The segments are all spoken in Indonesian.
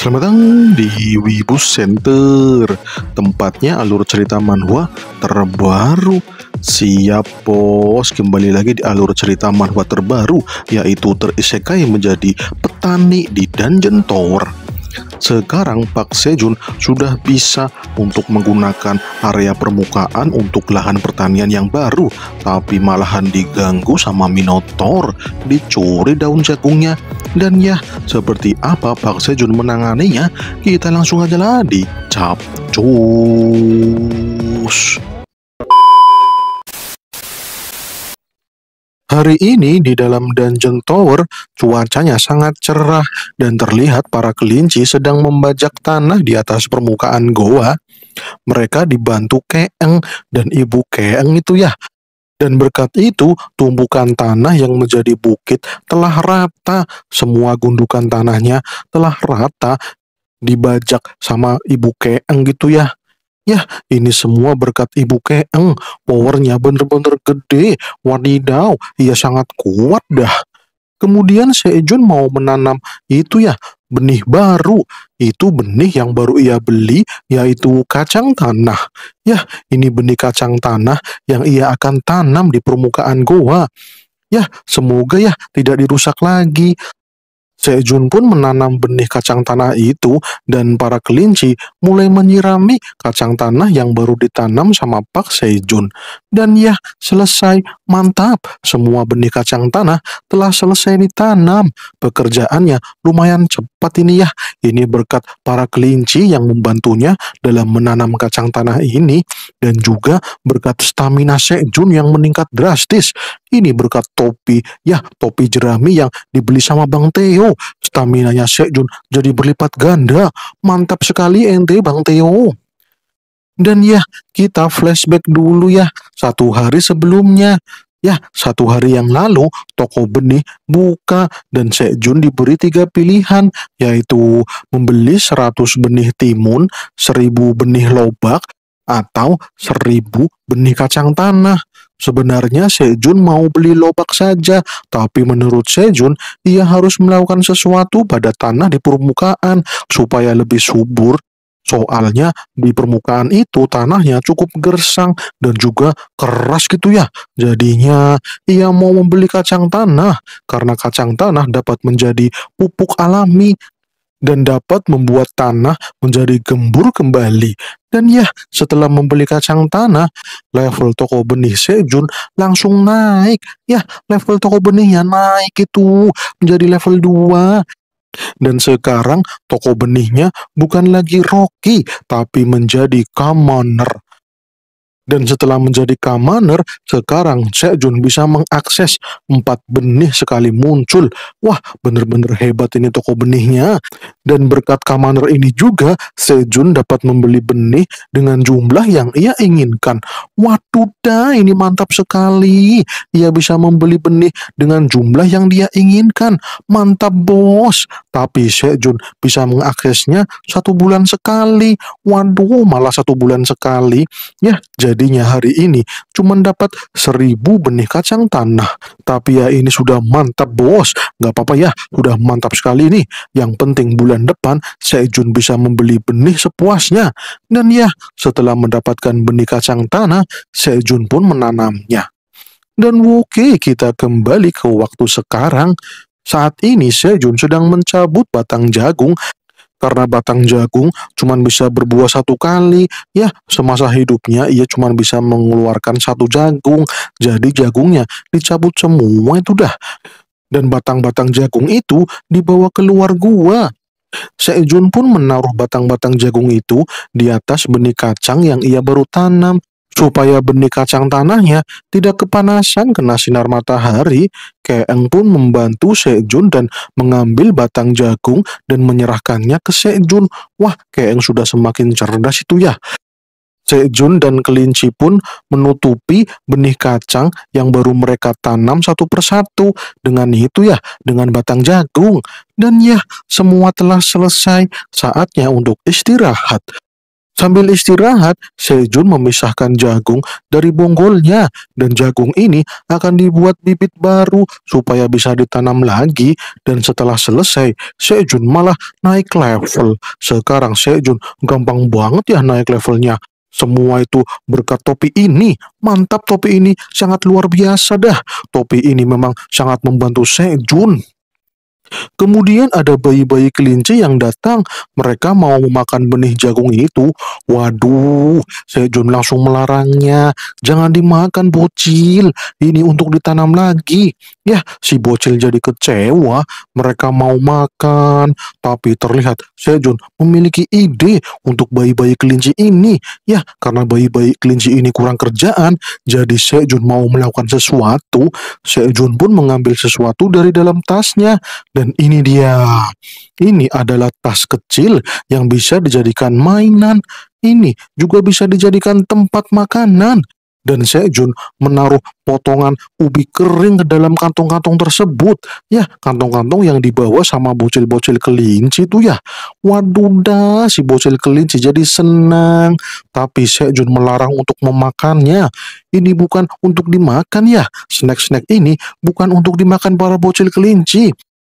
Selamat datang di Wibu Center, tempatnya alur cerita manhwa terbaru. Siap bos, kembali lagi di alur cerita manhwa terbaru, yaitu terisekai menjadi petani di Dungeon Tower. Sekarang Pak Sejun sudah bisa untuk menggunakan area permukaan untuk lahan pertanian yang baru, tapi malahan diganggu sama Minotaur, dicuri daun jagungnya. Dan ya, seperti apa Pak Sejun menanganinya, kita langsung aja lah dicap Hari ini di dalam Dungeon Tower, cuacanya sangat cerah dan terlihat para kelinci sedang membajak tanah di atas permukaan goa. Mereka dibantu Keeng dan ibu Keeng itu ya. Dan berkat itu, tumbukan tanah yang menjadi bukit telah rata. Semua gundukan tanahnya telah rata dibajak sama ibu Keeng gitu ya. Ya, ini semua berkat Ibu Keeng. Powernya bener-bener gede. Wadidaw, ia sangat kuat dah. Kemudian Sejun mau menanam itu ya, benih baru. Itu benih yang baru ia beli, yaitu kacang tanah. Ya, ini benih kacang tanah yang ia akan tanam di permukaan goa. Ya, semoga ya tidak dirusak lagi. Sejun pun menanam benih kacang tanah itu dan para kelinci mulai menyirami kacang tanah yang baru ditanam sama Pak Sejun. Dan ya, selesai. Mantap. Semua benih kacang tanah telah selesai ditanam. Pekerjaannya lumayan cepat ini ya. Ini berkat para kelinci yang membantunya dalam menanam kacang tanah ini dan juga berkat stamina Sejun yang meningkat drastis. Ini berkat topi, ya topi jerami yang dibeli sama Bang Teo Stamina-nya Sejun jadi berlipat ganda. Mantap sekali ente Bang Teo. Dan ya, kita flashback dulu ya. Satu hari sebelumnya, Ya, satu hari yang lalu, toko benih buka dan Sejun diberi tiga pilihan, yaitu membeli 100 benih timun, 1000 benih lobak, atau 1000 benih kacang tanah. Sebenarnya Sejun mau beli lobak saja, tapi menurut Sejun, ia harus melakukan sesuatu pada tanah di permukaan supaya lebih subur. Soalnya di permukaan itu tanahnya cukup gersang dan juga keras gitu ya. Jadinya ia mau membeli kacang tanah karena kacang tanah dapat menjadi pupuk alami dan dapat membuat tanah menjadi gembur kembali. Dan ya, setelah membeli kacang tanah, level toko benih Sejun langsung naik. Ya, level toko benihnya naik itu menjadi level 2. Dan sekarang toko benihnya bukan lagi Rocky, tapi menjadi Commoner. Dan setelah menjadi kamaner, sekarang Sejun bisa mengakses empat benih sekali muncul. Wah, bener-bener hebat ini toko benihnya. Dan berkat kamaner ini juga, Sejun dapat membeli benih dengan jumlah yang ia inginkan. Waduh dah, ini mantap sekali. Ia bisa membeli benih dengan jumlah yang dia inginkan. Mantap bos. Tapi Sejun bisa mengaksesnya satu bulan sekali. Waduh, malah satu bulan sekali. Ya, jadi jadinya hari ini cuma dapat seribu benih kacang tanah. Tapi ya ini sudah mantap bos, nggak apa-apa ya, sudah mantap sekali ini Yang penting bulan depan Sejun bisa membeli benih sepuasnya. Dan ya, setelah mendapatkan benih kacang tanah, Sejun pun menanamnya. Dan oke, kita kembali ke waktu sekarang. Saat ini Sejun sedang mencabut batang jagung karena batang jagung cuma bisa berbuah satu kali. Ya, semasa hidupnya ia cuma bisa mengeluarkan satu jagung. Jadi jagungnya dicabut semua itu dah. Dan batang-batang jagung itu dibawa keluar gua. Sejun pun menaruh batang-batang jagung itu di atas benih kacang yang ia baru tanam. Supaya benih kacang tanahnya tidak kepanasan kena sinar matahari, Keeng pun membantu Sejun dan mengambil batang jagung dan menyerahkannya ke Sejun. Wah, Keeng sudah semakin cerdas itu ya. Sejun dan kelinci pun menutupi benih kacang yang baru mereka tanam satu persatu. Dengan itu ya, dengan batang jagung. Dan ya, semua telah selesai. Saatnya untuk istirahat. Sambil istirahat, Sejun memisahkan jagung dari bonggolnya dan jagung ini akan dibuat bibit baru supaya bisa ditanam lagi dan setelah selesai, Sejun malah naik level. Sekarang Sejun gampang banget ya naik levelnya. Semua itu berkat topi ini. Mantap topi ini, sangat luar biasa dah. Topi ini memang sangat membantu Sejun. Kemudian ada bayi-bayi kelinci yang datang. Mereka mau memakan benih jagung itu. Waduh, Sejun langsung melarangnya. Jangan dimakan bocil. Ini untuk ditanam lagi. Ya, si bocil jadi kecewa. Mereka mau makan. Tapi terlihat Sejun memiliki ide untuk bayi-bayi kelinci ini. Ya, karena bayi-bayi kelinci ini kurang kerjaan, jadi Sejun mau melakukan sesuatu. Sejun pun mengambil sesuatu dari dalam tasnya. Dan ini dia. Ini adalah tas kecil yang bisa dijadikan mainan. Ini juga bisa dijadikan tempat makanan. Dan Sejun menaruh potongan ubi kering ke dalam kantong-kantong tersebut. Ya, kantong-kantong yang dibawa sama bocil-bocil kelinci itu ya. Waduh dah, si bocil kelinci jadi senang. Tapi Sejun melarang untuk memakannya. Ini bukan untuk dimakan ya. Snack-snack ini bukan untuk dimakan para bocil kelinci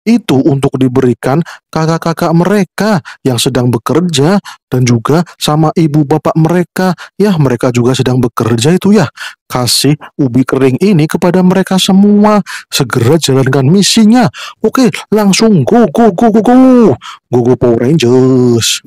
itu untuk diberikan kakak-kakak mereka yang sedang bekerja dan juga sama ibu bapak mereka. Ya, mereka juga sedang bekerja itu ya. Kasih ubi kering ini kepada mereka semua. Segera jalankan misinya. Oke, langsung go go go go go. Go go Power Rangers.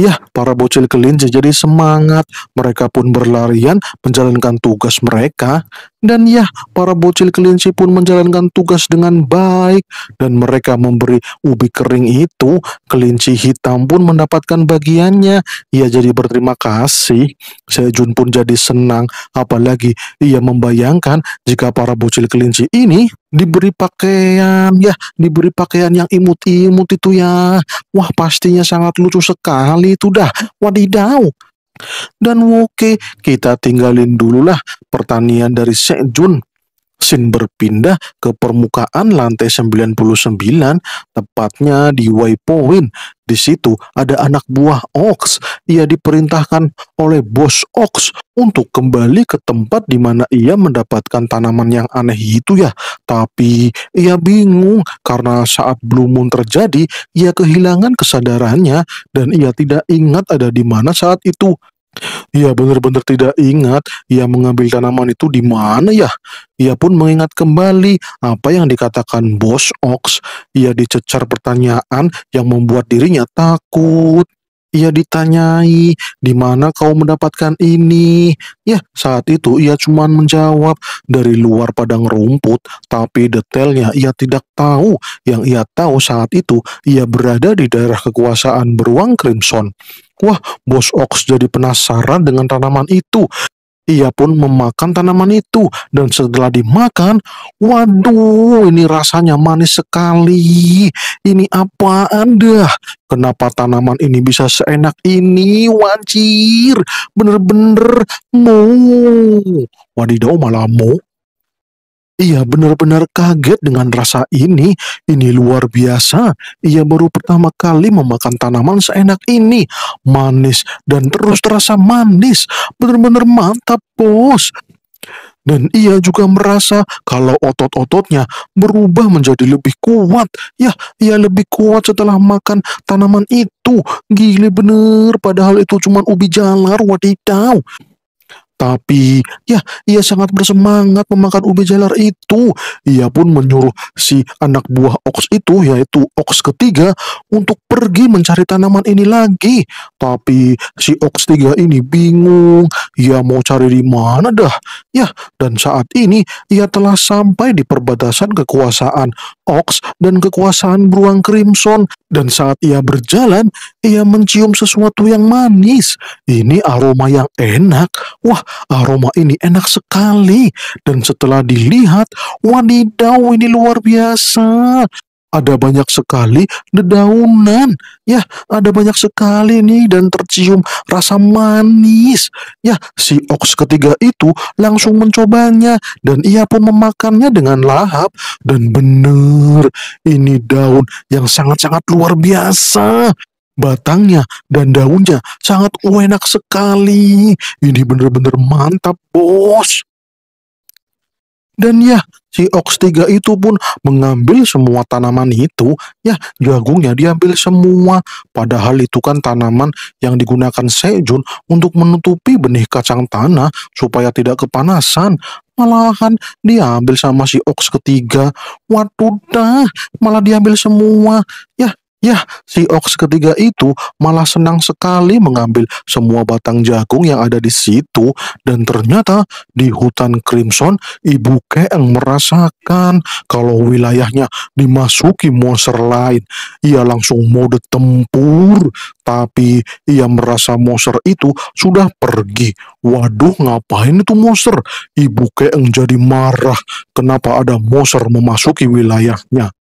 Ya, para bocil kelinci jadi semangat. Mereka pun berlarian menjalankan tugas mereka. Dan ya, para bocil kelinci pun menjalankan tugas dengan baik. Dan mereka memberi ubi kering itu. Kelinci hitam pun mendapatkan bagiannya. Ia jadi berterima kasih. Sejun pun jadi senang. Apalagi ia membayangkan jika para bocil kelinci ini diberi pakaian ya diberi pakaian yang imut-imut itu ya wah pastinya sangat lucu sekali itu dah wadidau dan oke kita tinggalin dululah pertanian dari Sejun Sin berpindah ke permukaan lantai 99, tepatnya di Waypoint. Di situ ada anak buah Ox. Ia diperintahkan oleh bos Ox untuk kembali ke tempat di mana ia mendapatkan tanaman yang aneh itu ya. Tapi ia bingung karena saat Blue Moon terjadi, ia kehilangan kesadarannya dan ia tidak ingat ada di mana saat itu. Ia benar-benar tidak ingat ia mengambil tanaman itu di mana ya. Ia pun mengingat kembali apa yang dikatakan Bos Ox. Ia dicecar pertanyaan yang membuat dirinya takut. Ia ditanyai, di mana kau mendapatkan ini? Ya, saat itu ia cuma menjawab dari luar padang rumput, tapi detailnya ia tidak tahu. Yang ia tahu saat itu, ia berada di daerah kekuasaan beruang crimson. Wah, Bos Ox jadi penasaran dengan tanaman itu. Ia pun memakan tanaman itu dan setelah dimakan, waduh ini rasanya manis sekali. Ini apa Anda? Kenapa tanaman ini bisa seenak ini, wancir? Bener-bener mau. Wadidaw malah mau. Ia benar-benar kaget dengan rasa ini. Ini luar biasa. Ia baru pertama kali memakan tanaman seenak ini. Manis dan terus terasa manis. Benar-benar mantap, bos. Dan ia juga merasa kalau otot-ototnya berubah menjadi lebih kuat. Ya, ia lebih kuat setelah makan tanaman itu. Gile bener, padahal itu cuma ubi jalar, wadidaw. Tapi, ya, ia sangat bersemangat memakan ubi jalar itu. Ia pun menyuruh si anak buah ox itu, yaitu ox ketiga, untuk pergi mencari tanaman ini lagi. Tapi si ox tiga ini bingung, ia mau cari di mana dah. Ya, dan saat ini ia telah sampai di perbatasan kekuasaan ox dan kekuasaan beruang crimson. Dan saat ia berjalan, ia mencium sesuatu yang manis. Ini aroma yang enak. Wah, aroma ini enak sekali. Dan setelah dilihat, wadidaw ini luar biasa. Ada banyak sekali dedaunan. Ya, ada banyak sekali nih dan tercium rasa manis. Ya, si ox ketiga itu langsung mencobanya dan ia pun memakannya dengan lahap. Dan benar, ini daun yang sangat-sangat luar biasa batangnya dan daunnya sangat enak sekali. Ini benar-benar mantap, bos. Dan ya, si Oks 3 itu pun mengambil semua tanaman itu, ya jagungnya diambil semua. Padahal itu kan tanaman yang digunakan Sejun untuk menutupi benih kacang tanah supaya tidak kepanasan. Malahan diambil sama si Oks ketiga. Waduh dah, malah diambil semua. Ya Ya, si Ox ketiga itu malah senang sekali mengambil semua batang jagung yang ada di situ dan ternyata di hutan Crimson, Ibu Keeng merasakan kalau wilayahnya dimasuki monster lain. Ia langsung mode tempur, tapi ia merasa monster itu sudah pergi. Waduh, ngapain itu monster? Ibu Keeng jadi marah kenapa ada monster memasuki wilayahnya.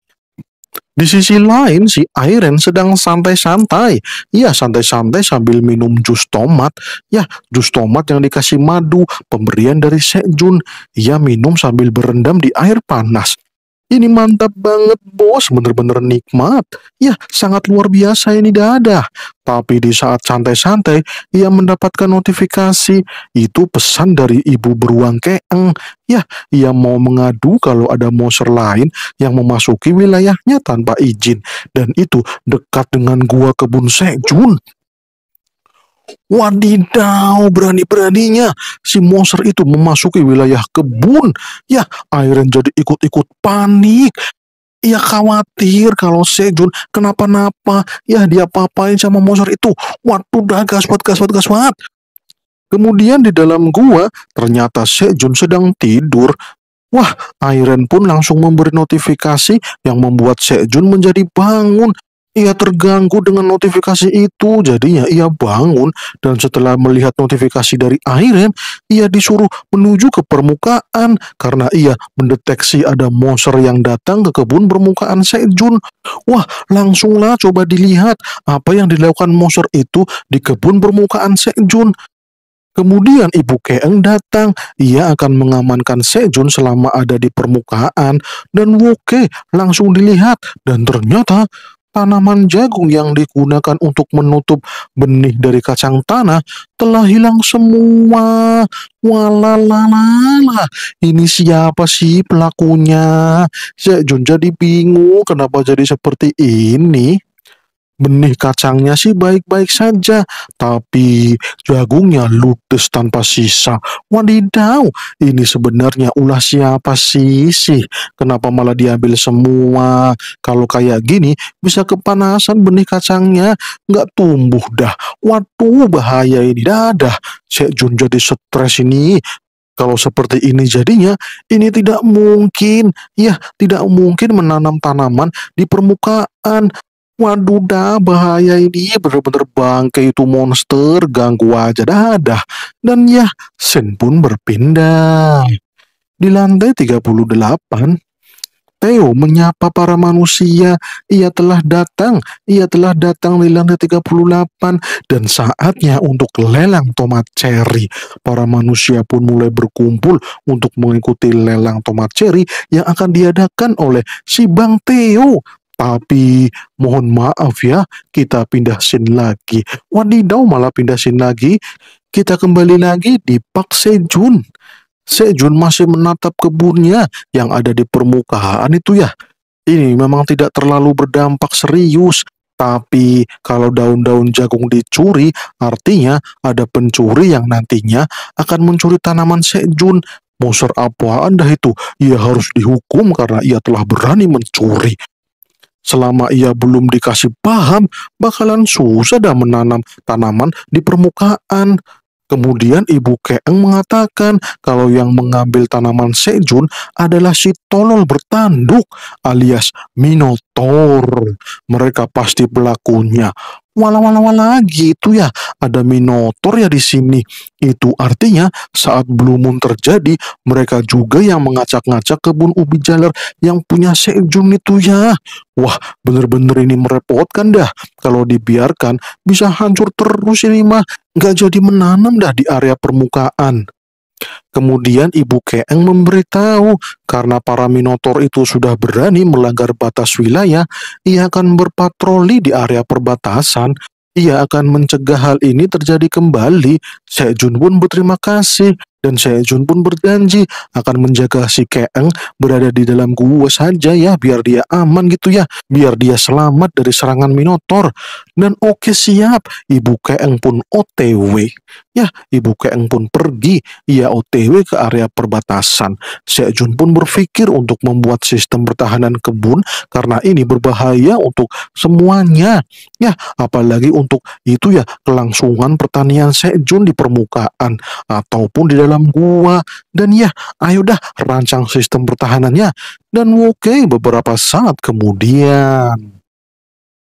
Di sisi lain, si Iren sedang santai-santai. Ya, santai-santai sambil minum jus tomat. Ya, jus tomat yang dikasih madu, pemberian dari Sejun. Ia minum sambil berendam di air panas. Ini mantap banget bos, bener-bener nikmat. Ya, sangat luar biasa ini dada. Tapi di saat santai-santai, ia mendapatkan notifikasi. Itu pesan dari ibu beruang keeng. Ya, ia mau mengadu kalau ada monster lain yang memasuki wilayahnya tanpa izin. Dan itu dekat dengan gua kebun Sejun. Wadidaw, berani-beraninya si monster itu memasuki wilayah kebun. Ya, Iron jadi ikut-ikut panik. Ia khawatir kalau Sejun kenapa-napa. Ya, dia papain sama monster itu. Waduh dah gaswat, gaswat, gaswat. Kemudian di dalam gua, ternyata Sejun sedang tidur. Wah, Iron pun langsung memberi notifikasi yang membuat Sejun menjadi bangun. Ia terganggu dengan notifikasi itu, jadinya ia bangun dan setelah melihat notifikasi dari Airen, ia disuruh menuju ke permukaan karena ia mendeteksi ada monster yang datang ke kebun permukaan Sejun. Wah, langsunglah coba dilihat apa yang dilakukan monster itu di kebun permukaan Sejun. Kemudian Ibu Keeng datang, ia akan mengamankan Sejun selama ada di permukaan dan Woke langsung dilihat dan ternyata tanaman jagung yang digunakan untuk menutup benih dari kacang tanah telah hilang semua. Walalala, ini siapa sih pelakunya? Jun jadi bingung kenapa jadi seperti ini. Benih kacangnya sih baik-baik saja, tapi jagungnya ludes tanpa sisa. Wadidaw, ini sebenarnya ulah siapa sih sih? Kenapa malah diambil semua? Kalau kayak gini, bisa kepanasan benih kacangnya. Nggak tumbuh dah. Waduh, bahaya ini. Dadah, Cek Jun jadi stres ini. Kalau seperti ini jadinya, ini tidak mungkin. Ya, tidak mungkin menanam tanaman di permukaan. Waduh dah bahaya ini bener-bener bangke itu monster ganggu aja dah dah. Dan ya Sen pun berpindah. Di lantai 38 Theo menyapa para manusia, ia telah datang, ia telah datang di lantai 38 dan saatnya untuk lelang tomat cherry. Para manusia pun mulai berkumpul untuk mengikuti lelang tomat cherry yang akan diadakan oleh si Bang Theo. Tapi mohon maaf ya, kita pindah scene lagi. Wadidaw malah pindah scene lagi. Kita kembali lagi di Pak Sejun. Sejun masih menatap kebunnya yang ada di permukaan itu ya. Ini memang tidak terlalu berdampak serius. Tapi kalau daun-daun jagung dicuri, artinya ada pencuri yang nantinya akan mencuri tanaman Sejun. Monster apa anda itu? Ia harus dihukum karena ia telah berani mencuri. Selama ia belum dikasih paham, bakalan susah dah menanam tanaman di permukaan. Kemudian Ibu Keeng mengatakan kalau yang mengambil tanaman Sejun adalah si tolol bertanduk alias minot mereka pasti pelakunya. Walau walau wala gitu ya, ada minotor ya di sini. Itu artinya saat Blue terjadi, mereka juga yang mengacak-ngacak kebun ubi jalar yang punya Sejun itu ya. Wah, bener-bener ini merepotkan dah. Kalau dibiarkan, bisa hancur terus ini mah. Nggak jadi menanam dah di area permukaan. Kemudian Ibu Keeng memberitahu, karena para Minotaur itu sudah berani melanggar batas wilayah, ia akan berpatroli di area perbatasan. Ia akan mencegah hal ini terjadi kembali. Sejun pun berterima kasih dan Jun pun berjanji akan menjaga si Keeng berada di dalam gua saja ya, biar dia aman gitu ya, biar dia selamat dari serangan Minotaur. Dan oke okay, siap, Ibu Keeng pun OTW. Ya, Ibu Keeng pun pergi, ia OTW ke area perbatasan. Jun pun berpikir untuk membuat sistem pertahanan kebun karena ini berbahaya untuk semuanya. Ya, apalagi untuk itu ya kelangsungan pertanian Jun di permukaan ataupun di dalam dalam gua. Dan ya, ayo dah rancang sistem pertahanannya. Dan oke beberapa saat kemudian.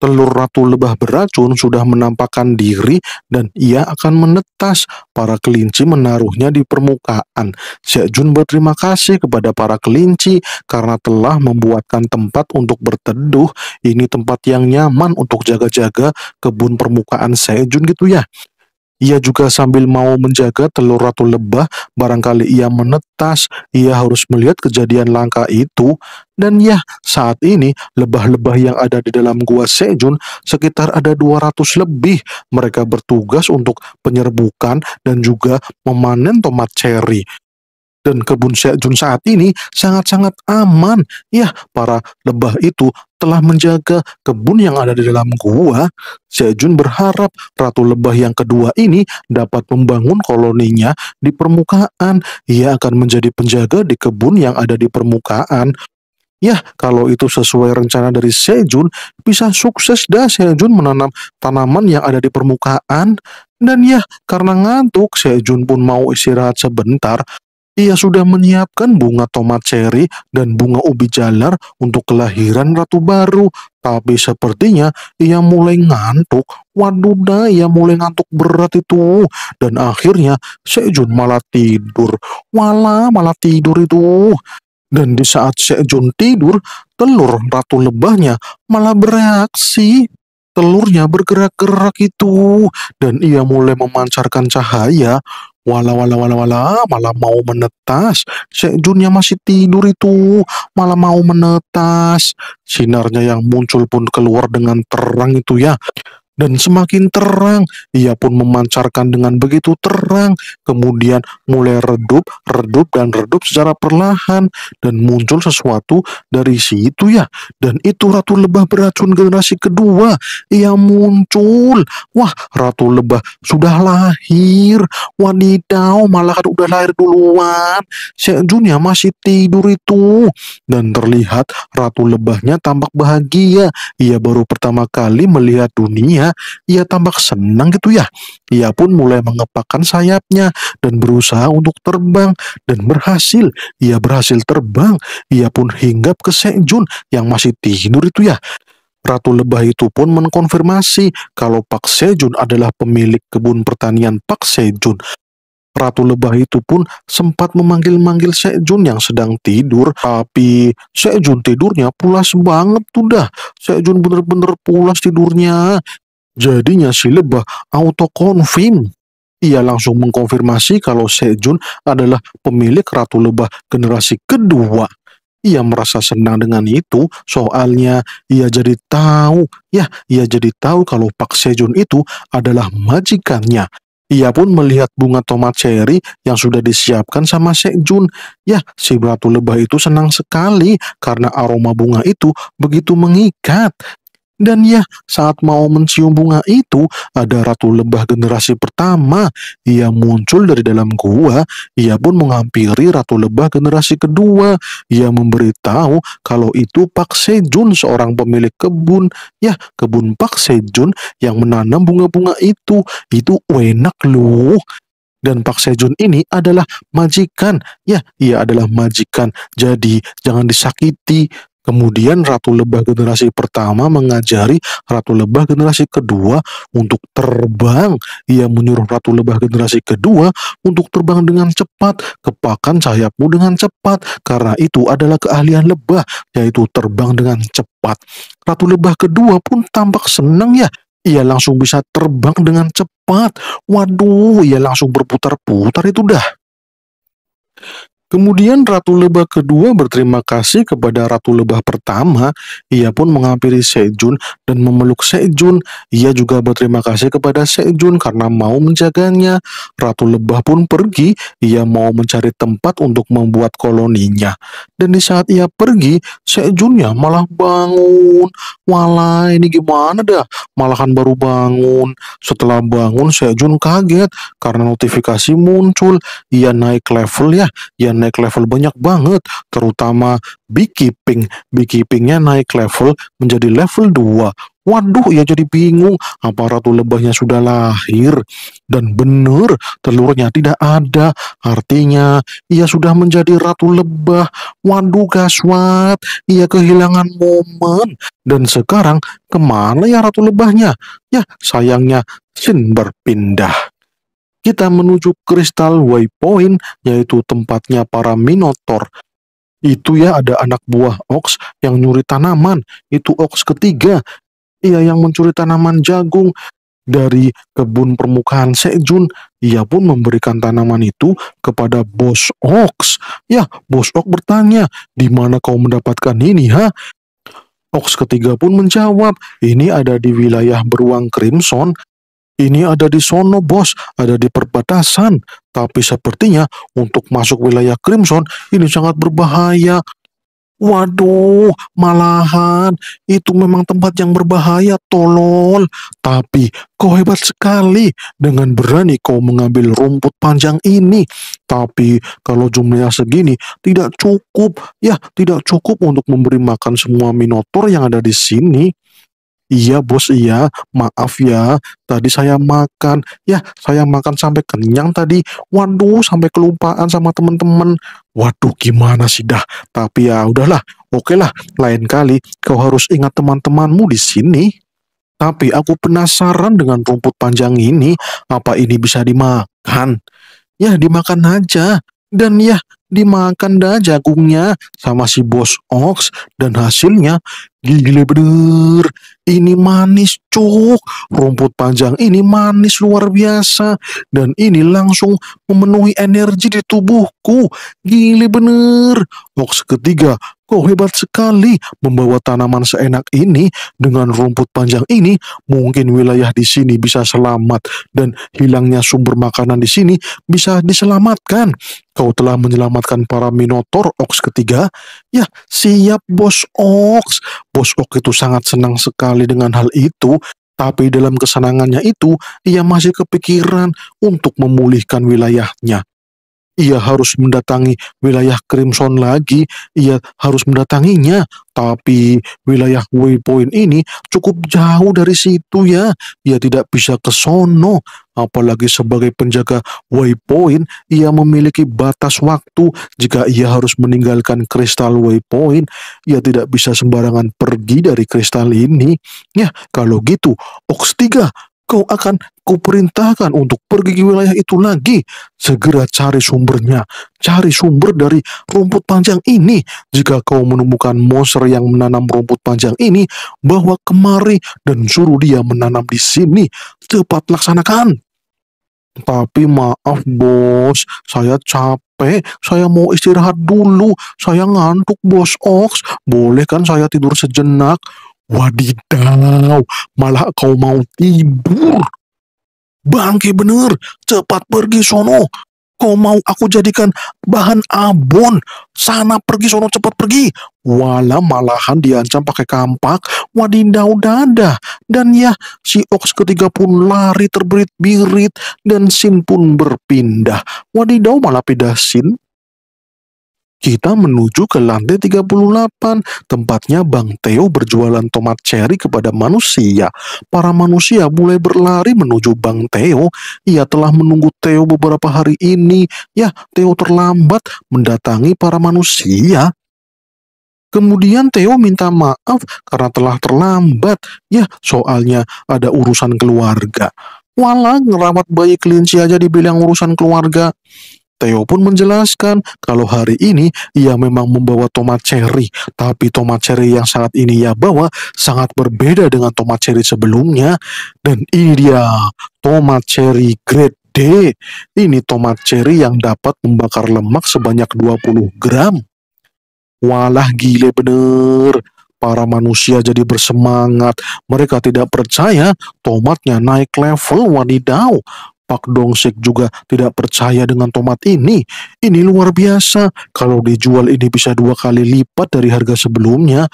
Telur ratu lebah beracun sudah menampakkan diri dan ia akan menetas. Para kelinci menaruhnya di permukaan. Jun berterima kasih kepada para kelinci karena telah membuatkan tempat untuk berteduh. Ini tempat yang nyaman untuk jaga-jaga kebun permukaan Jun gitu ya. Ia juga sambil mau menjaga telur ratu lebah, barangkali ia menetas, ia harus melihat kejadian langka itu. Dan ya, saat ini lebah-lebah yang ada di dalam gua Sejun sekitar ada 200 lebih. Mereka bertugas untuk penyerbukan dan juga memanen tomat cherry dan kebun Sejun saat ini sangat-sangat aman. Ya, para lebah itu telah menjaga kebun yang ada di dalam gua. Sejun berharap ratu lebah yang kedua ini dapat membangun koloninya di permukaan. Ia akan menjadi penjaga di kebun yang ada di permukaan. Ya, kalau itu sesuai rencana dari Sejun, bisa sukses dah Sejun menanam tanaman yang ada di permukaan. Dan ya, karena ngantuk, Sejun pun mau istirahat sebentar ia sudah menyiapkan bunga tomat cherry dan bunga ubi jalar untuk kelahiran ratu baru. Tapi sepertinya ia mulai ngantuk. Waduh dah, ia mulai ngantuk berat itu. Dan akhirnya Sejun malah tidur. Wala, malah tidur itu. Dan di saat Sejun tidur, telur ratu lebahnya malah bereaksi telurnya bergerak-gerak itu dan ia mulai memancarkan cahaya Wala wala wala wala malah mau menetas. Junnya masih tidur itu, malah mau menetas. Sinarnya yang muncul pun keluar dengan terang itu ya dan semakin terang. Ia pun memancarkan dengan begitu terang, kemudian mulai redup, redup, dan redup secara perlahan, dan muncul sesuatu dari situ ya. Dan itu Ratu Lebah beracun generasi kedua. Ia muncul. Wah, Ratu Lebah sudah lahir. Wadidaw, oh, malah udah lahir duluan. sejunya masih tidur itu. Dan terlihat Ratu Lebahnya tampak bahagia. Ia baru pertama kali melihat dunia Akhirnya ia tampak senang gitu ya. Ia pun mulai mengepakkan sayapnya dan berusaha untuk terbang dan berhasil. Ia berhasil terbang. Ia pun hinggap ke Sejun yang masih tidur itu ya. Ratu Lebah itu pun mengkonfirmasi kalau Pak Sejun adalah pemilik kebun pertanian Pak Sejun. Ratu Lebah itu pun sempat memanggil-manggil Sejun yang sedang tidur, tapi Sejun tidurnya pulas banget tuh dah. Sejun bener-bener pulas tidurnya. Jadinya si lebah auto konfirm. Ia langsung mengkonfirmasi kalau Sejun adalah pemilik Ratu Lebah generasi kedua. Ia merasa senang dengan itu, soalnya ia jadi tahu, ya, ia jadi tahu kalau Pak Sejun itu adalah majikannya. Ia pun melihat bunga tomat cherry yang sudah disiapkan sama Sejun. Ya, si Ratu Lebah itu senang sekali karena aroma bunga itu begitu mengikat. Dan ya, saat mau mencium bunga itu, ada ratu lebah generasi pertama. Ia muncul dari dalam gua, ia pun menghampiri ratu lebah generasi kedua. Ia memberitahu kalau itu Pak Sejun, seorang pemilik kebun. Ya, kebun Pak Sejun yang menanam bunga-bunga itu. Itu enak loh dan Pak Sejun ini adalah majikan. Ya, ia adalah majikan. Jadi, jangan disakiti. Kemudian Ratu Lebah generasi pertama mengajari Ratu Lebah generasi kedua untuk terbang. Ia menyuruh Ratu Lebah generasi kedua untuk terbang dengan cepat, kepakan sayapmu dengan cepat, karena itu adalah keahlian lebah, yaitu terbang dengan cepat. Ratu Lebah kedua pun tampak senang ya ia langsung bisa terbang dengan cepat. Waduh, ia langsung berputar-putar itu dah. Kemudian Ratu Lebah kedua berterima kasih kepada Ratu Lebah pertama. Ia pun menghampiri Sejun dan memeluk Sejun. Ia juga berterima kasih kepada Sejun karena mau menjaganya. Ratu Lebah pun pergi. Ia mau mencari tempat untuk membuat koloninya. Dan di saat ia pergi, Sejunnya malah bangun. Walah ini gimana dah? Malahan baru bangun. Setelah bangun, Sejun kaget karena notifikasi muncul. Ia naik level ya. Ia naik naik level banyak banget, terutama beekeeping. Beekeepingnya naik level menjadi level 2. Waduh, ya jadi bingung. Apa ratu lebahnya sudah lahir? Dan benar, telurnya tidak ada. Artinya, ia sudah menjadi ratu lebah. Waduh, gaswat. Ia kehilangan momen. Dan sekarang, kemana ya ratu lebahnya? Ya, sayangnya, Sin berpindah kita menuju kristal waypoint, yaitu tempatnya para Minotaur. Itu ya ada anak buah Ox yang nyuri tanaman, itu Ox ketiga. Ia yang mencuri tanaman jagung dari kebun permukaan Sejun. Ia pun memberikan tanaman itu kepada Bos Ox. Ya, Bos Ox bertanya, di mana kau mendapatkan ini, ha? Ox ketiga pun menjawab, ini ada di wilayah beruang Crimson ini ada di sono, bos, ada di perbatasan. Tapi sepertinya untuk masuk wilayah Crimson ini sangat berbahaya. Waduh, malahan itu memang tempat yang berbahaya, tolol. Tapi kau hebat sekali dengan berani kau mengambil rumput panjang ini. Tapi kalau jumlahnya segini tidak cukup, ya tidak cukup untuk memberi makan semua minotor yang ada di sini. Iya bos iya, maaf ya, tadi saya makan, ya saya makan sampai kenyang tadi, waduh sampai kelupaan sama teman-teman. waduh gimana sih dah, tapi ya udahlah, oke lah, lain kali kau harus ingat teman-temanmu di sini. Tapi aku penasaran dengan rumput panjang ini, apa ini bisa dimakan? Ya dimakan aja, dan ya dimakan dah jagungnya sama si bos Ox dan hasilnya Gila bener, ini manis cuk, rumput panjang ini manis luar biasa, dan ini langsung memenuhi energi di tubuhku. Gila bener. Hoax ketiga, kau hebat sekali membawa tanaman seenak ini dengan rumput panjang ini, mungkin wilayah di sini bisa selamat, dan hilangnya sumber makanan di sini bisa diselamatkan. Kau telah menyelamatkan para Minotaur, Ox ketiga. Ya, siap bos Ox Bos itu sangat senang sekali dengan hal itu, tapi dalam kesenangannya itu ia masih kepikiran untuk memulihkan wilayahnya ia harus mendatangi wilayah Crimson lagi, ia harus mendatanginya. Tapi wilayah Waypoint ini cukup jauh dari situ ya. Ia tidak bisa ke sono, apalagi sebagai penjaga Waypoint, ia memiliki batas waktu jika ia harus meninggalkan kristal Waypoint. Ia tidak bisa sembarangan pergi dari kristal ini. Ya, kalau gitu, Oks 3 kau akan kuperintahkan untuk pergi ke wilayah itu lagi. Segera cari sumbernya. Cari sumber dari rumput panjang ini. Jika kau menemukan monster yang menanam rumput panjang ini, bawa kemari dan suruh dia menanam di sini. Cepat laksanakan. Tapi maaf bos, saya capek, saya mau istirahat dulu, saya ngantuk bos Ox, boleh kan saya tidur sejenak? Wadidaw, malah kau mau tidur. Bangke bener, cepat pergi sono. Kau mau aku jadikan bahan abon. Sana pergi sono cepat pergi. Wala malahan diancam pakai kampak. Wadidaw dada. Dan ya, si Ox ketiga pun lari terberit-birit. Dan Sin pun berpindah. Wadidaw malah pindah Sin kita menuju ke lantai 38, tempatnya Bang Teo berjualan tomat cherry kepada manusia. Para manusia mulai berlari menuju Bang Teo. Ia telah menunggu Teo beberapa hari ini. Ya, Teo terlambat mendatangi para manusia. Kemudian Theo minta maaf karena telah terlambat. Ya, soalnya ada urusan keluarga. Walah, ngerawat bayi kelinci aja dibilang urusan keluarga. Theo pun menjelaskan kalau hari ini ia memang membawa tomat cherry, tapi tomat cherry yang saat ini ia bawa sangat berbeda dengan tomat cherry sebelumnya. Dan ini dia, tomat cherry grade D. Ini tomat cherry yang dapat membakar lemak sebanyak 20 gram. Walah gile bener. Para manusia jadi bersemangat. Mereka tidak percaya tomatnya naik level wadidau. Pak Dongsek juga tidak percaya dengan tomat ini. Ini luar biasa. Kalau dijual ini bisa dua kali lipat dari harga sebelumnya.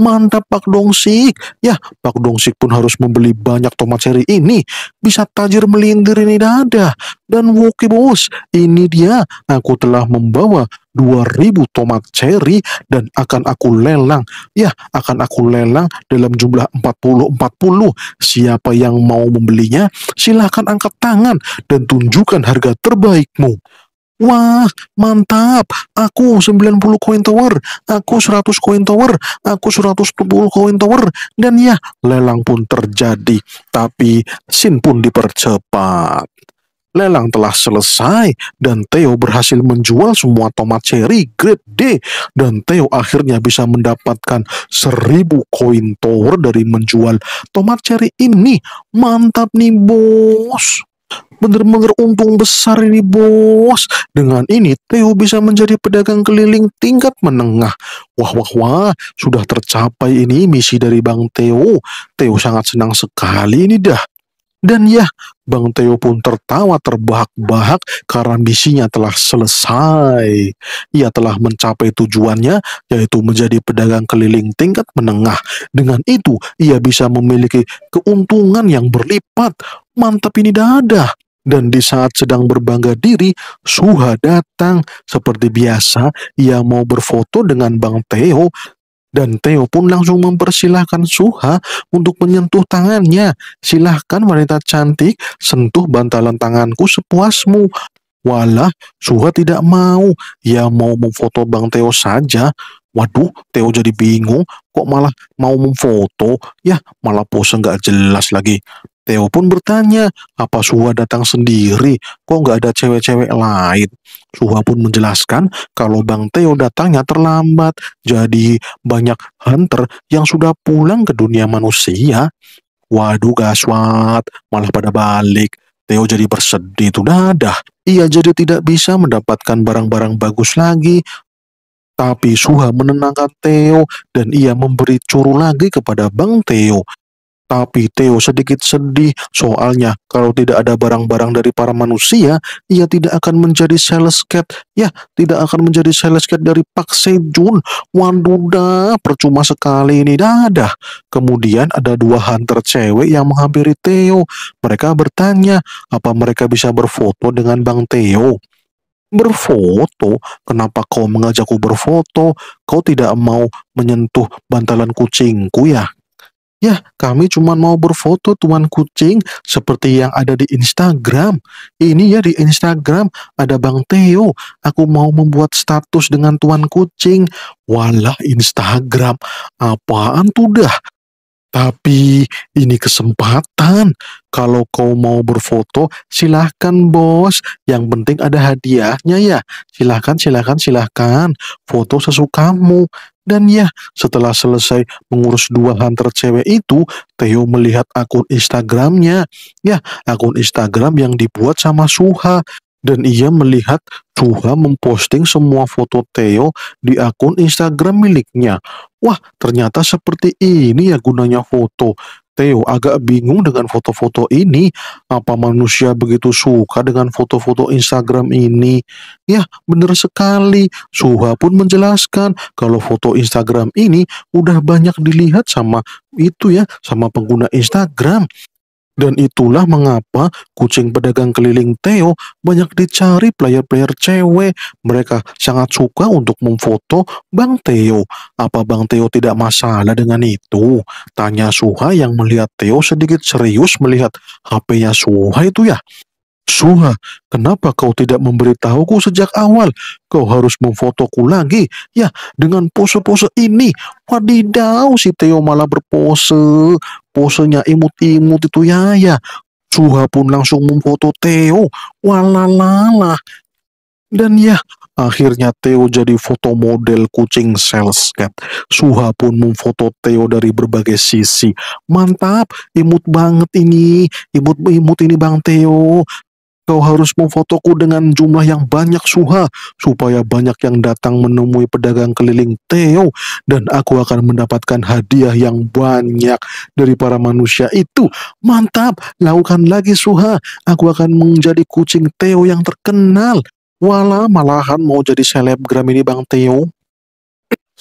Mantap Pak Dongsik. Ya, Pak Dongsik pun harus membeli banyak tomat seri ini. Bisa tajir melintir ini dadah dan Woki Bos. Ini dia, aku telah membawa 2000 tomat cherry dan akan aku lelang. Ya, akan aku lelang dalam jumlah 40-40. Siapa yang mau membelinya, silahkan angkat tangan dan tunjukkan harga terbaikmu. Wah, mantap. Aku 90 koin tower, aku 100 koin tower, aku 110 koin tower. Dan ya, lelang pun terjadi. Tapi, sin pun dipercepat. Lelang telah selesai dan Theo berhasil menjual semua tomat cherry grade D dan Theo akhirnya bisa mendapatkan seribu koin tower dari menjual tomat cherry ini. Mantap nih bos. Bener-bener untung besar ini bos. Dengan ini Theo bisa menjadi pedagang keliling tingkat menengah. Wah wah wah, sudah tercapai ini misi dari Bang Theo. Theo sangat senang sekali ini dah. Dan ya, Bang Teo pun tertawa terbahak-bahak karena misinya telah selesai. Ia telah mencapai tujuannya, yaitu menjadi pedagang keliling tingkat menengah. Dengan itu, ia bisa memiliki keuntungan yang berlipat. Mantap ini dadah. Dan di saat sedang berbangga diri, Suha datang. Seperti biasa, ia mau berfoto dengan Bang Teo dan Theo pun langsung mempersilahkan Suha untuk menyentuh tangannya. Silahkan wanita cantik, sentuh bantalan tanganku sepuasmu. Walah, Suha tidak mau. Ya mau memfoto Bang Theo saja. Waduh, Theo jadi bingung. Kok malah mau memfoto? Ya, malah pose nggak jelas lagi. Theo pun bertanya, apa Suha datang sendiri? Kok nggak ada cewek-cewek lain? Suha pun menjelaskan kalau Bang Theo datangnya terlambat, jadi banyak hunter yang sudah pulang ke dunia manusia. Waduh gaswat, malah pada balik. Theo jadi bersedih itu dadah. Ia jadi tidak bisa mendapatkan barang-barang bagus lagi, tapi Suha menenangkan Theo dan ia memberi curu lagi kepada Bang Theo. Tapi Theo sedikit sedih, soalnya kalau tidak ada barang-barang dari para manusia, ia tidak akan menjadi sales cat. Ya, tidak akan menjadi sales cat dari Pak Sejun. Waduh percuma sekali ini dadah. Kemudian ada dua hunter cewek yang menghampiri Theo. Mereka bertanya, apa mereka bisa berfoto dengan Bang Theo? berfoto. Kenapa kau mengajakku berfoto? Kau tidak mau menyentuh bantalan kucingku ya? Ya, kami cuma mau berfoto tuan kucing seperti yang ada di Instagram. Ini ya di Instagram ada Bang Theo. Aku mau membuat status dengan tuan kucing. Walah Instagram, apaan tuh dah? Tapi ini kesempatan. Kalau kau mau berfoto, silahkan bos. Yang penting ada hadiahnya ya. Silahkan, silahkan, silahkan. Foto sesukamu. Dan ya, setelah selesai mengurus dua hunter cewek itu, Theo melihat akun Instagramnya. Ya, akun Instagram yang dibuat sama Suha dan ia melihat Tuha memposting semua foto Theo di akun Instagram miliknya. Wah, ternyata seperti ini ya gunanya foto. Theo agak bingung dengan foto-foto ini. Apa manusia begitu suka dengan foto-foto Instagram ini? Ya, benar sekali. Suha pun menjelaskan kalau foto Instagram ini udah banyak dilihat sama itu ya, sama pengguna Instagram. Dan itulah mengapa kucing pedagang keliling Theo banyak dicari player-player cewek. Mereka sangat suka untuk memfoto Bang Theo. Apa Bang Theo tidak masalah dengan itu? Tanya Suha yang melihat Theo sedikit serius melihat HP-nya Suha itu ya. Suha, kenapa kau tidak memberitahuku sejak awal? Kau harus memfotoku lagi. Ya, dengan pose-pose ini. Wadidaw, si Teo malah berpose. Posenya imut-imut itu ya ya. Suha pun langsung memfoto Teo. Walalala. Dan ya, akhirnya Theo jadi foto model kucing sales cat. Suha pun memfoto Theo dari berbagai sisi. Mantap, imut banget ini, imut imut ini Bang Theo. Kau harus memfotoku dengan jumlah yang banyak suha, supaya banyak yang datang menemui pedagang keliling Theo dan aku akan mendapatkan hadiah yang banyak dari para manusia itu. Mantap, lakukan lagi suha, aku akan menjadi kucing Theo yang terkenal. Wala malahan mau jadi selebgram ini Bang Theo.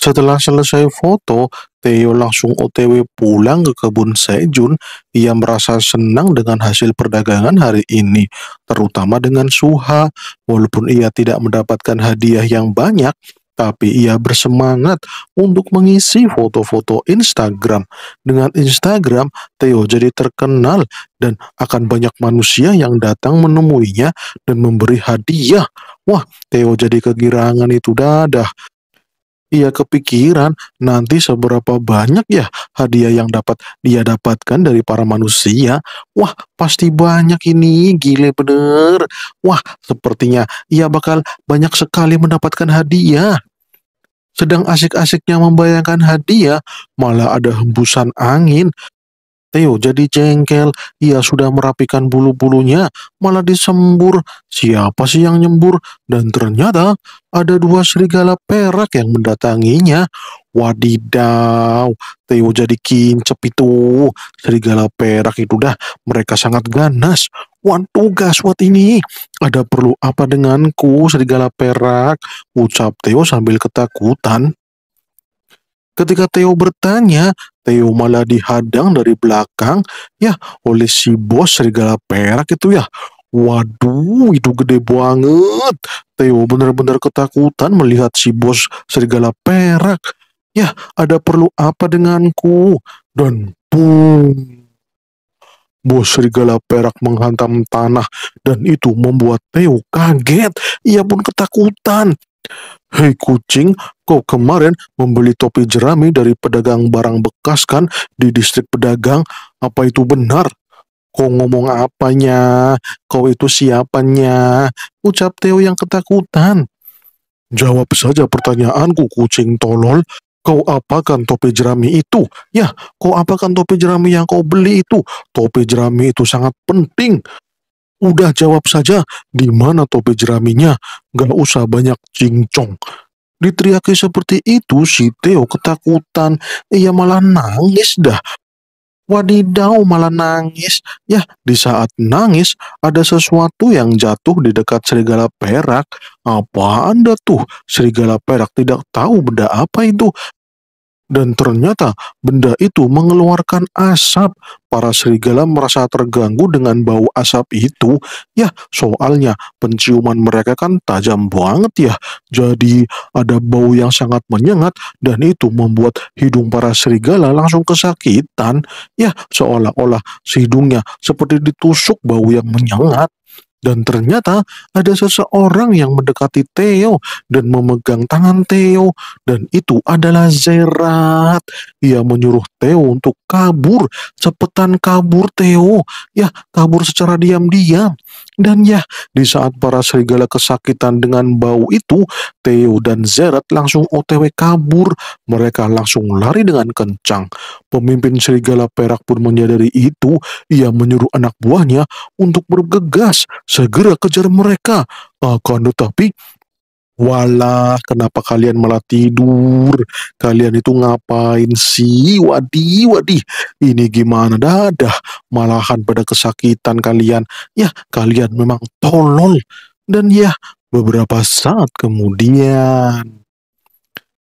Setelah selesai foto, Theo langsung otw pulang ke kebun Sejun. Ia merasa senang dengan hasil perdagangan hari ini, terutama dengan Suha. Walaupun ia tidak mendapatkan hadiah yang banyak, tapi ia bersemangat untuk mengisi foto-foto Instagram. Dengan Instagram, Theo jadi terkenal dan akan banyak manusia yang datang menemuinya dan memberi hadiah. Wah, Theo jadi kegirangan itu dadah ia kepikiran nanti seberapa banyak ya hadiah yang dapat dia dapatkan dari para manusia. Wah, pasti banyak ini, gile bener. Wah, sepertinya ia bakal banyak sekali mendapatkan hadiah. Sedang asik-asiknya membayangkan hadiah, malah ada hembusan angin Theo jadi jengkel, ia sudah merapikan bulu-bulunya, malah disembur. Siapa sih yang nyembur? Dan ternyata ada dua serigala perak yang mendatanginya. Wadidaw, Theo jadi kincep itu. Serigala perak itu dah, mereka sangat ganas. Wan tugas buat ini. Ada perlu apa denganku, serigala perak? Ucap Theo sambil ketakutan. Ketika Theo bertanya, Theo malah dihadang dari belakang ya oleh si bos serigala perak itu ya. Waduh, itu gede banget. Theo benar-benar ketakutan melihat si bos serigala perak. Ya, ada perlu apa denganku? Dan boom. Bos serigala perak menghantam tanah dan itu membuat Theo kaget. Ia pun ketakutan. Hei kucing, kau kemarin membeli topi jerami dari pedagang barang bekas kan di distrik pedagang? Apa itu benar? Kau ngomong apanya? Kau itu siapanya? Ucap Theo yang ketakutan. Jawab saja pertanyaanku kucing tolol. Kau apakan topi jerami itu? Ya, kau apakan topi jerami yang kau beli itu? Topi jerami itu sangat penting. Udah jawab saja, di mana topi jeraminya? Gak usah banyak cincong. Diteriaki seperti itu, si Theo ketakutan. Ia malah nangis dah. Wadidau malah nangis. Ya, di saat nangis, ada sesuatu yang jatuh di dekat serigala perak. Apa anda tuh? Serigala perak tidak tahu benda apa itu. Dan ternyata benda itu mengeluarkan asap. Para serigala merasa terganggu dengan bau asap itu. Ya, soalnya penciuman mereka kan tajam banget ya. Jadi ada bau yang sangat menyengat dan itu membuat hidung para serigala langsung kesakitan. Ya, seolah-olah hidungnya seperti ditusuk bau yang menyengat. Dan ternyata ada seseorang yang mendekati Theo dan memegang tangan Theo dan itu adalah Zerat. Ia menyuruh Theo untuk kabur, cepetan kabur Theo. Ya, kabur secara diam-diam. Dan ya, di saat para serigala kesakitan dengan bau itu, Theo dan Zerat langsung otw kabur. Mereka langsung lari dengan kencang. Pemimpin serigala perak pun menyadari itu. Ia menyuruh anak buahnya untuk bergegas segera kejar mereka akan tetapi Walah, kenapa kalian malah tidur? Kalian itu ngapain sih? Wadih, wadih, ini gimana dadah? Malahan pada kesakitan kalian. Ya, kalian memang tolol. Dan ya, beberapa saat kemudian.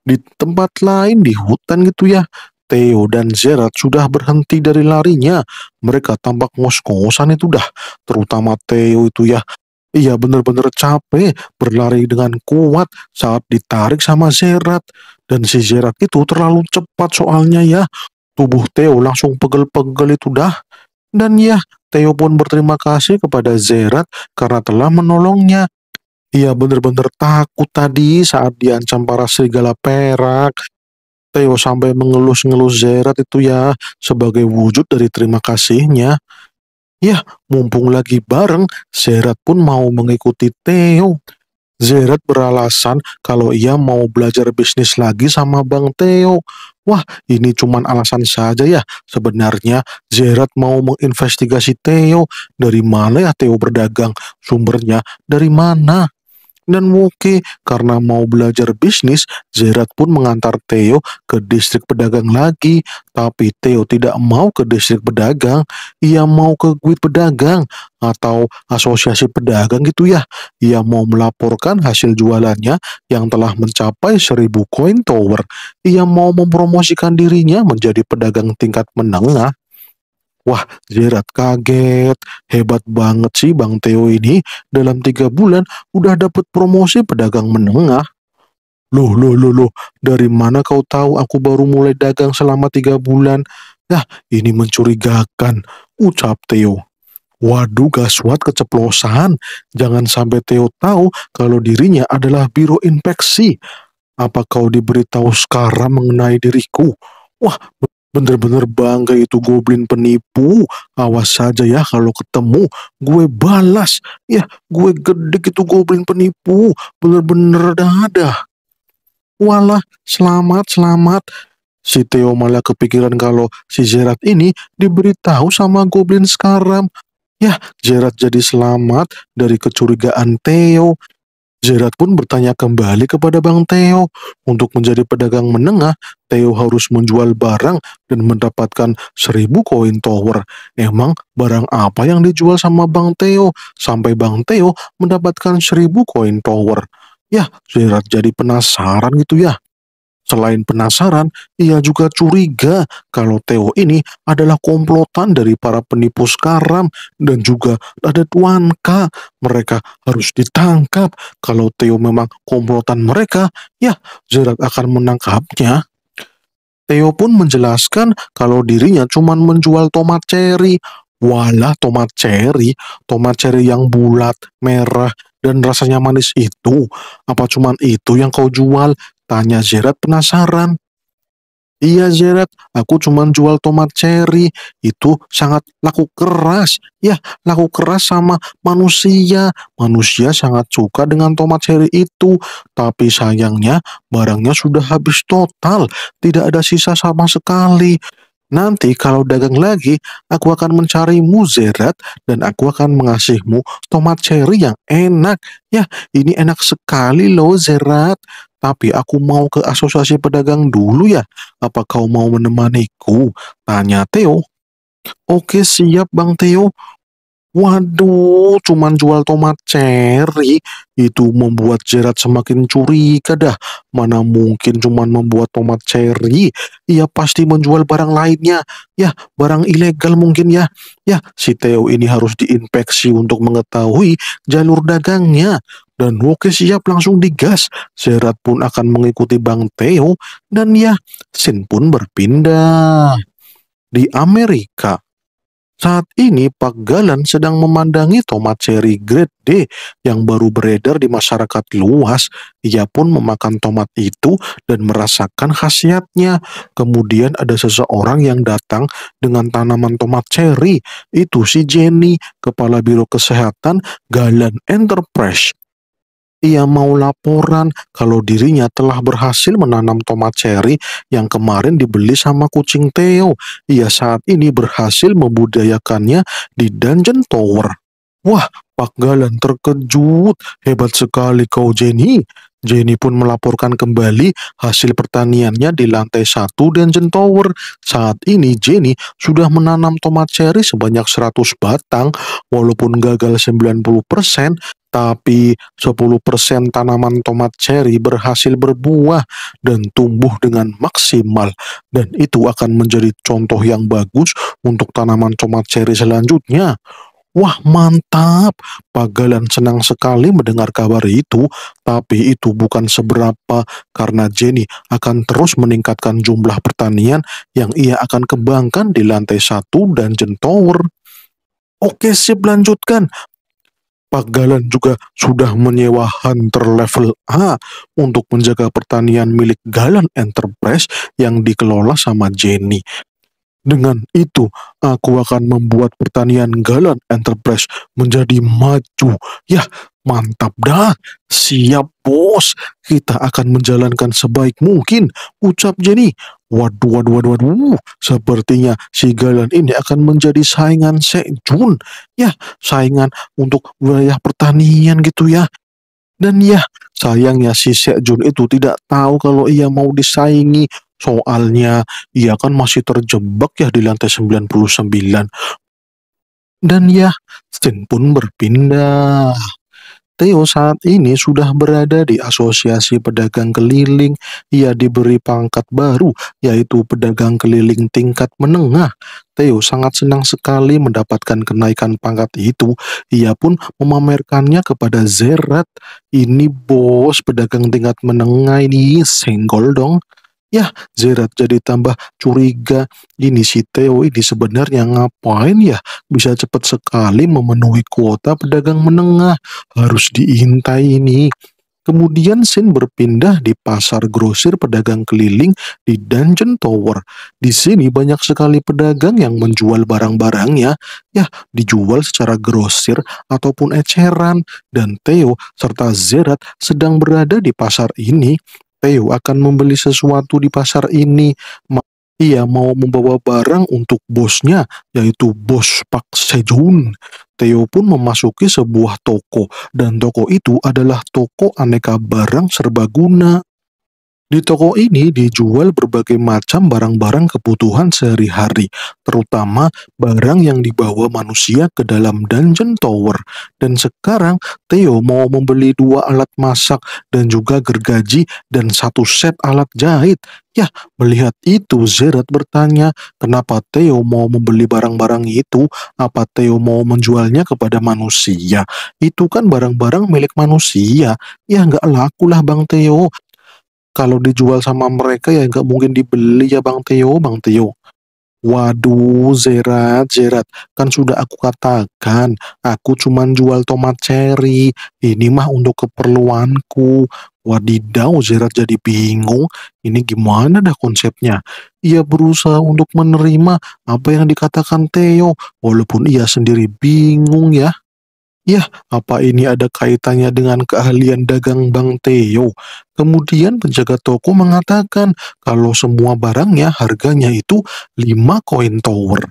Di tempat lain, di hutan gitu ya, Theo dan Zerat sudah berhenti dari larinya. Mereka tampak ngos-ngosan itu dah. Terutama Theo itu ya. Ia benar-benar capek berlari dengan kuat saat ditarik sama Zerat. Dan si Zerat itu terlalu cepat soalnya ya. Tubuh Theo langsung pegel-pegel itu dah. Dan ya, Theo pun berterima kasih kepada Zerat karena telah menolongnya. Ia benar-benar takut tadi saat diancam para serigala perak Theo sampai mengelus-ngelus Zerat itu ya sebagai wujud dari terima kasihnya. Ya, mumpung lagi bareng, Zerat pun mau mengikuti Theo. Zerat beralasan kalau ia mau belajar bisnis lagi sama Bang Theo. Wah, ini cuman alasan saja ya. Sebenarnya Zerat mau menginvestigasi Theo Dari mana ya Theo berdagang? Sumbernya dari mana? dan Woke. Karena mau belajar bisnis, Zerat pun mengantar Theo ke distrik pedagang lagi. Tapi Theo tidak mau ke distrik pedagang, ia mau ke guild pedagang atau asosiasi pedagang gitu ya. Ia mau melaporkan hasil jualannya yang telah mencapai seribu coin tower. Ia mau mempromosikan dirinya menjadi pedagang tingkat menengah Wah, Gerard kaget. Hebat banget sih Bang Theo ini. Dalam tiga bulan udah dapat promosi pedagang menengah. Loh, loh, loh, loh. Dari mana kau tahu aku baru mulai dagang selama tiga bulan? Nah, ini mencurigakan. Ucap Theo. Waduh Gaswat keceplosan. Jangan sampai Theo tahu kalau dirinya adalah biro infeksi. Apa kau diberitahu sekarang mengenai diriku? Wah, Bener-bener bangga itu goblin penipu. Awas saja ya kalau ketemu. Gue balas. Ya, gue gede itu goblin penipu. Bener-bener dadah. Walah, selamat, selamat. Si Theo malah kepikiran kalau si Zerat ini diberitahu sama goblin sekarang. Ya, Zerat jadi selamat dari kecurigaan Theo. Zerat pun bertanya kembali kepada Bang Theo. Untuk menjadi pedagang menengah, Theo harus menjual barang dan mendapatkan seribu koin tower. Emang barang apa yang dijual sama Bang Theo sampai Bang Theo mendapatkan seribu koin tower? Ya, Zerat jadi penasaran gitu ya. Selain penasaran, ia juga curiga kalau Theo ini adalah komplotan dari para penipu sekarang dan juga ada Tuan K. Mereka harus ditangkap. Kalau Theo memang komplotan mereka, ya Zerat akan menangkapnya. Theo pun menjelaskan kalau dirinya cuma menjual tomat cherry. Walah tomat cherry, tomat cherry yang bulat, merah, dan rasanya manis itu. Apa cuman itu yang kau jual? Tanya Zerat penasaran. Iya Zerat, aku cuman jual tomat cherry. Itu sangat laku keras. Ya, laku keras sama manusia. Manusia sangat suka dengan tomat cherry itu. Tapi sayangnya, barangnya sudah habis total. Tidak ada sisa sama sekali. Nanti kalau dagang lagi, aku akan mencarimu Zerat dan aku akan mengasihmu tomat cherry yang enak. Ya, ini enak sekali loh Zerat. Tapi aku mau ke asosiasi pedagang dulu ya. Apa kau mau menemaniku? Tanya Theo. Oke siap Bang Theo, Waduh, cuman jual tomat cherry itu membuat Jerat semakin curiga dah. Mana mungkin cuman membuat tomat cherry? Ia pasti menjual barang lainnya. Ya, barang ilegal mungkin ya. Ya, si Theo ini harus diinspeksi untuk mengetahui jalur dagangnya. Dan Woke siap langsung digas. Jerat pun akan mengikuti Bang Theo. Dan ya, Sin pun berpindah. Di Amerika, saat ini Pak Galen sedang memandangi tomat cherry grade D yang baru beredar di masyarakat luas. Ia pun memakan tomat itu dan merasakan khasiatnya. Kemudian ada seseorang yang datang dengan tanaman tomat cherry Itu si Jenny, Kepala Biro Kesehatan Galen Enterprise ia mau laporan kalau dirinya telah berhasil menanam tomat cherry yang kemarin dibeli sama kucing Theo. Ia saat ini berhasil membudayakannya di Dungeon Tower. Wah, Pak Galan terkejut. Hebat sekali kau, Jenny. Jenny pun melaporkan kembali hasil pertaniannya di lantai satu dan Tower. Saat ini Jenny sudah menanam tomat cherry sebanyak 100 batang, walaupun gagal 90%, tapi 10% tanaman tomat cherry berhasil berbuah dan tumbuh dengan maksimal. Dan itu akan menjadi contoh yang bagus untuk tanaman tomat cherry selanjutnya. Wah mantap, Pagalan senang sekali mendengar kabar itu, tapi itu bukan seberapa karena Jenny akan terus meningkatkan jumlah pertanian yang ia akan kembangkan di lantai satu dan jentower. Oke sip lanjutkan, Pagalan juga sudah menyewa Hunter level A untuk menjaga pertanian milik Galan Enterprise yang dikelola sama Jenny. Dengan itu, aku akan membuat pertanian Galan Enterprise menjadi maju. Ya, mantap dah. Siap, bos. Kita akan menjalankan sebaik mungkin, ucap Jenny. Waduh, waduh, waduh, waduh. Sepertinya si Galan ini akan menjadi saingan Sejun. Ya, saingan untuk wilayah pertanian gitu ya. Dan ya, sayangnya si Sejun itu tidak tahu kalau ia mau disaingi Soalnya ia kan masih terjebak ya di lantai 99. Dan ya, Stin pun berpindah. Theo saat ini sudah berada di asosiasi pedagang keliling. Ia diberi pangkat baru, yaitu pedagang keliling tingkat menengah. Theo sangat senang sekali mendapatkan kenaikan pangkat itu. Ia pun memamerkannya kepada Zerat. Ini bos pedagang tingkat menengah ini senggol dong. Ya, Zerat jadi tambah curiga. Ini si Theo ini sebenarnya ngapain ya? Bisa cepat sekali memenuhi kuota pedagang menengah. Harus diintai ini. Kemudian Sin berpindah di pasar grosir pedagang keliling di Dungeon Tower. Di sini banyak sekali pedagang yang menjual barang-barangnya, ya dijual secara grosir ataupun eceran. Dan Theo serta Zerat sedang berada di pasar ini Theo akan membeli sesuatu di pasar ini. Ia mau membawa barang untuk bosnya, yaitu bos Pak Sejun. Theo pun memasuki sebuah toko, dan toko itu adalah toko aneka barang serbaguna. Di toko ini dijual berbagai macam barang-barang kebutuhan sehari-hari, terutama barang yang dibawa manusia ke dalam dungeon tower. Dan sekarang Theo mau membeli dua alat masak dan juga gergaji dan satu set alat jahit. Yah, melihat itu Zerat bertanya, kenapa Theo mau membeli barang-barang itu? Apa Theo mau menjualnya kepada manusia? Itu kan barang-barang milik manusia. Ya nggak lakulah Bang Theo, kalau dijual sama mereka ya nggak mungkin dibeli ya Bang Teo, Bang Teo. Waduh, Zerat, Zerat, kan sudah aku katakan, aku cuma jual tomat cherry, ini mah untuk keperluanku. Wadidaw, Zerat jadi bingung, ini gimana dah konsepnya? Ia berusaha untuk menerima apa yang dikatakan Teo, walaupun ia sendiri bingung ya. Ya, apa ini ada kaitannya dengan keahlian dagang Bang Teo? Kemudian penjaga toko mengatakan kalau semua barangnya harganya itu 5 koin tower.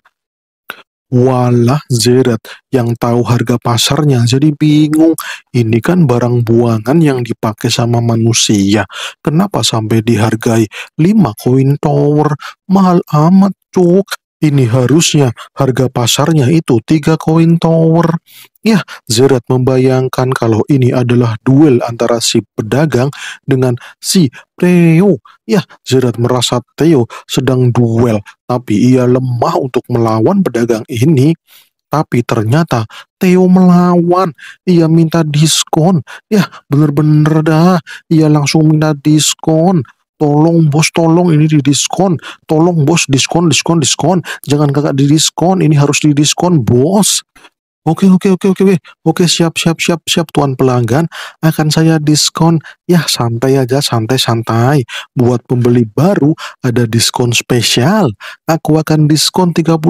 Walah Zeret yang tahu harga pasarnya jadi bingung. Ini kan barang buangan yang dipakai sama manusia. Kenapa sampai dihargai 5 koin tower? Mahal amat cuk. Ini harusnya harga pasarnya itu 3 koin tower. Ya, Zerat membayangkan kalau ini adalah duel antara si pedagang dengan si Theo. Ya, Zerat merasa Theo sedang duel, tapi ia lemah untuk melawan pedagang ini. Tapi ternyata Theo melawan, ia minta diskon. Ya, bener-bener dah, ia langsung minta diskon tolong bos tolong ini di diskon tolong bos diskon diskon diskon jangan kakak di diskon ini harus di diskon bos Oke oke oke oke oke oke siap siap siap siap tuan pelanggan akan saya diskon ya santai aja santai santai buat pembeli baru ada diskon spesial aku akan diskon 30%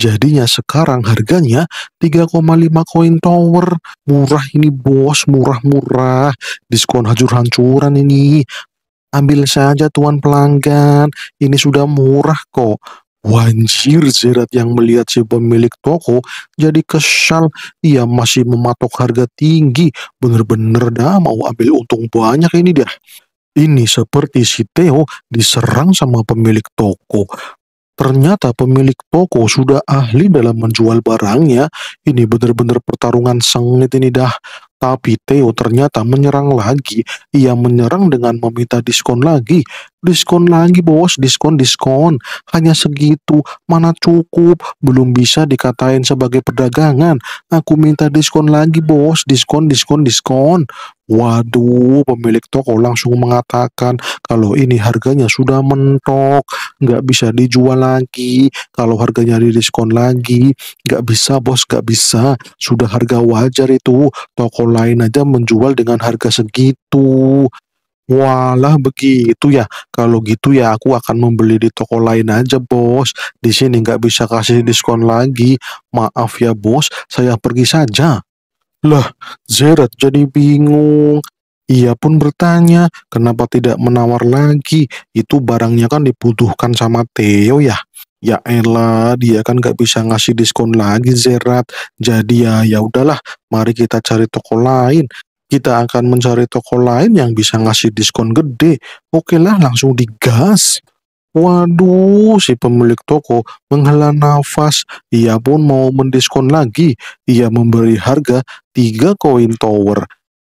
jadinya sekarang harganya 3,5 koin tower murah ini bos murah murah diskon hancur-hancuran ini ambil saja tuan pelanggan ini sudah murah kok Wanjir Zerat yang melihat si pemilik toko jadi kesal. Ia masih mematok harga tinggi. Bener-bener dah mau ambil untung banyak ini dia. Ini seperti si Theo diserang sama pemilik toko. Ternyata pemilik toko sudah ahli dalam menjual barangnya. Ini bener-bener pertarungan sengit ini dah. Tapi Theo ternyata menyerang lagi. Ia menyerang dengan meminta diskon lagi diskon lagi bos, diskon diskon. Hanya segitu, mana cukup, belum bisa dikatain sebagai perdagangan. Aku minta diskon lagi bos, diskon diskon diskon. Waduh, pemilik toko langsung mengatakan kalau ini harganya sudah mentok, nggak bisa dijual lagi. Kalau harganya di diskon lagi, nggak bisa bos, nggak bisa. Sudah harga wajar itu, toko lain aja menjual dengan harga segitu. Walah begitu ya. Kalau gitu ya aku akan membeli di toko lain aja bos. Di sini nggak bisa kasih diskon lagi. Maaf ya bos, saya pergi saja. Lah, Zerat jadi bingung. Ia pun bertanya, kenapa tidak menawar lagi? Itu barangnya kan dibutuhkan sama Theo ya. Ya elah, dia kan gak bisa ngasih diskon lagi Zerat. Jadi ya ya udahlah, mari kita cari toko lain kita akan mencari toko lain yang bisa ngasih diskon gede. Oke lah, langsung digas. Waduh, si pemilik toko menghela nafas. Ia pun mau mendiskon lagi. Ia memberi harga 3 koin tower.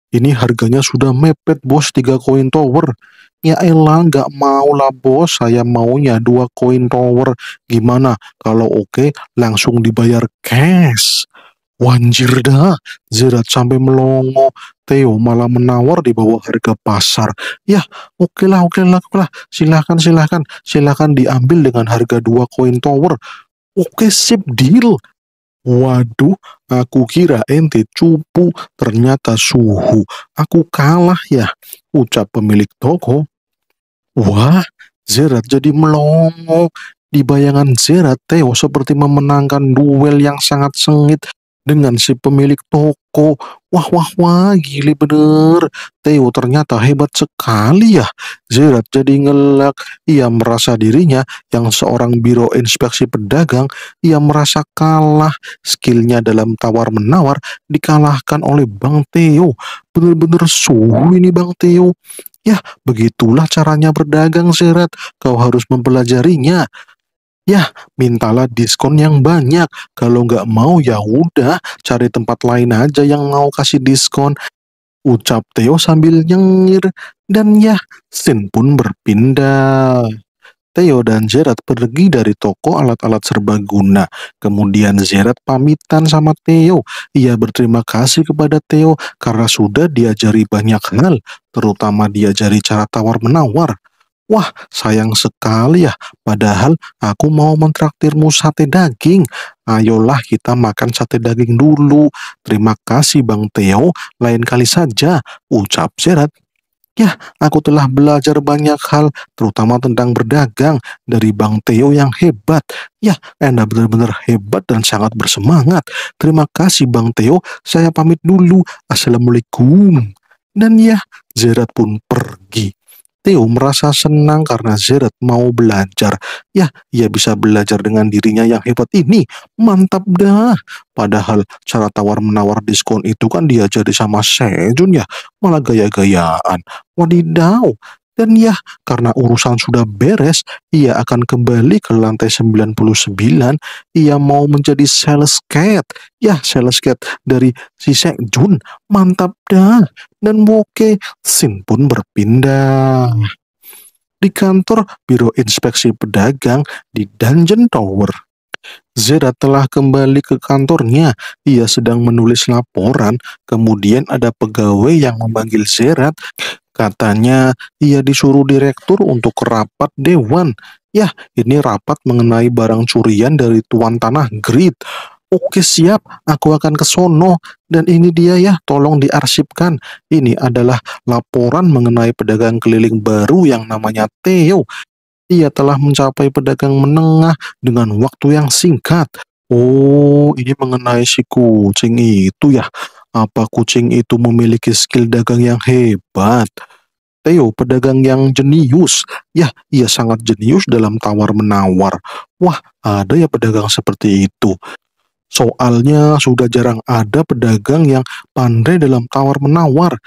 Ini harganya sudah mepet bos 3 koin tower. Ya elah gak mau lah bos, saya maunya dua koin tower. Gimana kalau oke langsung dibayar cash. Wanjir dah, Zerat sampai melongo. Theo malah menawar di bawah harga pasar. Ya, oke lah, oke lah, oke lah. Silahkan, silahkan. Silahkan diambil dengan harga dua koin tower. Oke, sip deal. Waduh, aku kira ente cupu, ternyata suhu. Aku kalah ya, ucap pemilik toko. Wah, Zerat jadi melongo. Di bayangan Zerat, Theo seperti memenangkan duel yang sangat sengit dengan si pemilik toko. Wah, wah, wah, gili bener. Theo ternyata hebat sekali ya. Zerat jadi ngelak. Ia merasa dirinya yang seorang biro inspeksi pedagang. Ia merasa kalah. Skillnya dalam tawar-menawar dikalahkan oleh Bang Theo. Bener-bener suhu ini Bang Theo. Ya, begitulah caranya berdagang, Zerat. Kau harus mempelajarinya. Ya, mintalah diskon yang banyak. Kalau nggak mau ya udah, cari tempat lain aja yang mau kasih diskon. Ucap Theo sambil nyengir. Dan ya, Sin pun berpindah. Theo dan Zerat pergi dari toko alat-alat serbaguna. Kemudian Zerat pamitan sama Theo. Ia berterima kasih kepada Theo karena sudah diajari banyak hal, terutama diajari cara tawar-menawar. Wah, sayang sekali ya. Padahal aku mau mentraktirmu sate daging. Ayolah kita makan sate daging dulu. Terima kasih Bang Teo. lain kali saja, ucap Serat. Ya, aku telah belajar banyak hal, terutama tentang berdagang dari Bang Teo yang hebat. Ya, Anda benar-benar hebat dan sangat bersemangat. Terima kasih Bang Teo. saya pamit dulu. Assalamualaikum. Dan ya, Zerat pun pergi. Theo merasa senang karena Zeret mau belajar. Ya, ia bisa belajar dengan dirinya yang hebat ini. Mantap dah. Padahal cara tawar-menawar diskon itu kan jadi sama Sejun ya. Malah gaya-gayaan. Wadidaw, dan ya, karena urusan sudah beres, ia akan kembali ke lantai 99. Ia mau menjadi sales cat. Ya, sales cat dari si Jun. Mantap dah. Dan Woke Sin pun berpindah. Di kantor Biro Inspeksi Pedagang di Dungeon Tower. Zera telah kembali ke kantornya. Ia sedang menulis laporan. Kemudian ada pegawai yang memanggil Zerat Katanya ia disuruh direktur untuk rapat dewan. Ya, ini rapat mengenai barang curian dari tuan tanah Grid. Oke siap, aku akan ke sono. Dan ini dia ya, tolong diarsipkan. Ini adalah laporan mengenai pedagang keliling baru yang namanya Theo. Ia telah mencapai pedagang menengah dengan waktu yang singkat. Oh, ini mengenai si kucing itu ya. Apa kucing itu memiliki skill dagang yang hebat? Theo, pedagang yang jenius. Ya, ia sangat jenius dalam tawar-menawar. Wah, ada ya pedagang seperti itu. Soalnya sudah jarang ada pedagang yang pandai dalam tawar-menawar.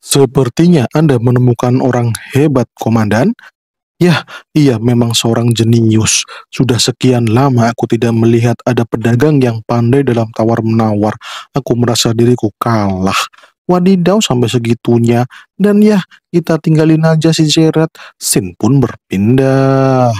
Sepertinya Anda menemukan orang hebat, Komandan, Ya, ia memang seorang jenius. Sudah sekian lama aku tidak melihat ada pedagang yang pandai dalam tawar-menawar. Aku merasa diriku kalah. Wadidaw sampai segitunya. Dan ya, kita tinggalin aja si Jared. Sin pun berpindah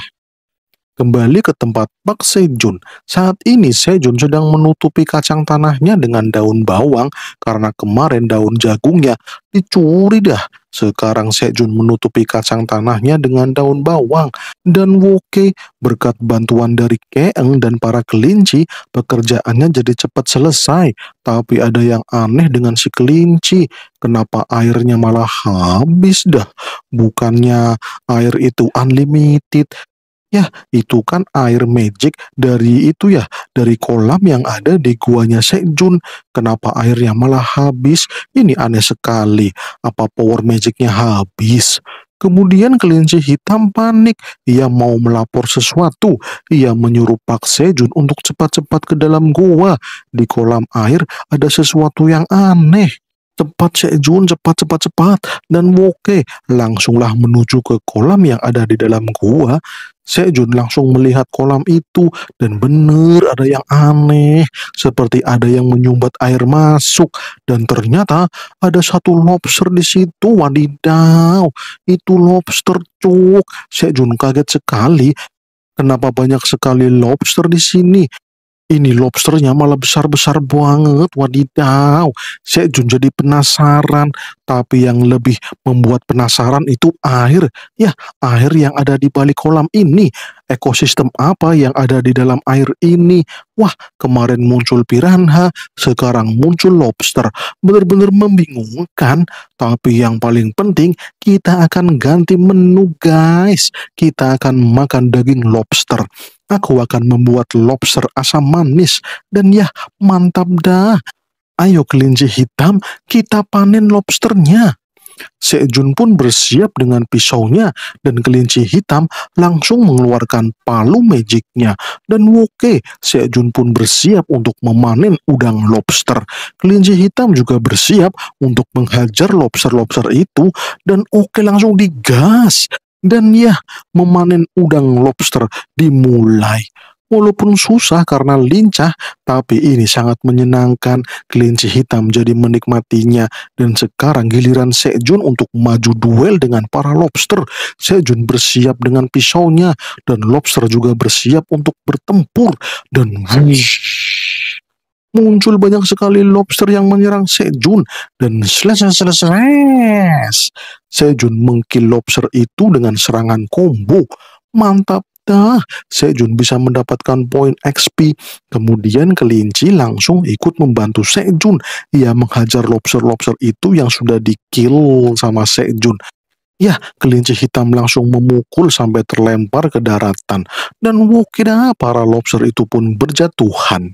kembali ke tempat Pak Sejun. Saat ini Sejun sedang menutupi kacang tanahnya dengan daun bawang karena kemarin daun jagungnya dicuri dah. Sekarang Sejun menutupi kacang tanahnya dengan daun bawang dan Woke berkat bantuan dari Keeng dan para kelinci pekerjaannya jadi cepat selesai. Tapi ada yang aneh dengan si kelinci. Kenapa airnya malah habis dah? Bukannya air itu unlimited, Ya, itu kan air magic dari itu ya, dari kolam yang ada di guanya Sejun. Kenapa airnya malah habis? Ini aneh sekali. Apa power magicnya habis? Kemudian kelinci hitam panik. Ia mau melapor sesuatu. Ia menyuruh Pak Sejun untuk cepat-cepat ke dalam gua. Di kolam air ada sesuatu yang aneh. Cepat Syekh Jun, cepat, cepat, cepat. Dan Moke langsunglah menuju ke kolam yang ada di dalam gua. Syekh Jun langsung melihat kolam itu dan benar ada yang aneh. Seperti ada yang menyumbat air masuk. Dan ternyata ada satu lobster di situ. Wadidaw, itu lobster cuk. Syekh Jun kaget sekali. Kenapa banyak sekali lobster di sini? Ini lobsternya malah besar-besar banget, wadidaw. Saya Jun jadi penasaran, tapi yang lebih membuat penasaran itu air. Ya, air yang ada di balik kolam ini. Ekosistem apa yang ada di dalam air ini? Wah, kemarin muncul piranha, sekarang muncul lobster. Benar-benar membingungkan, tapi yang paling penting kita akan ganti menu guys. Kita akan makan daging lobster. Aku akan membuat lobster asam manis dan ya mantap dah. Ayo kelinci hitam, kita panen lobsternya. Sejun pun bersiap dengan pisaunya dan kelinci hitam langsung mengeluarkan palu magicnya. Dan woke, Sejun pun bersiap untuk memanen udang lobster. Kelinci hitam juga bersiap untuk menghajar lobster-lobster itu dan oke langsung digas. Dan ya, memanen udang lobster dimulai. Walaupun susah karena lincah, tapi ini sangat menyenangkan. Kelinci hitam jadi menikmatinya. Dan sekarang giliran Sejun untuk maju duel dengan para lobster. Sejun bersiap dengan pisaunya dan lobster juga bersiap untuk bertempur. Dan wush, muncul banyak sekali lobster yang menyerang Sejun dan selesai-selesai. Sejun mengkil lobster itu dengan serangan combo. Mantap dah. Sejun bisa mendapatkan poin XP. Kemudian kelinci langsung ikut membantu Sejun. Ia menghajar lobster-lobster itu yang sudah dikill sama Sejun. Ya, kelinci hitam langsung memukul sampai terlempar ke daratan. Dan wukidah, para lobster itu pun berjatuhan.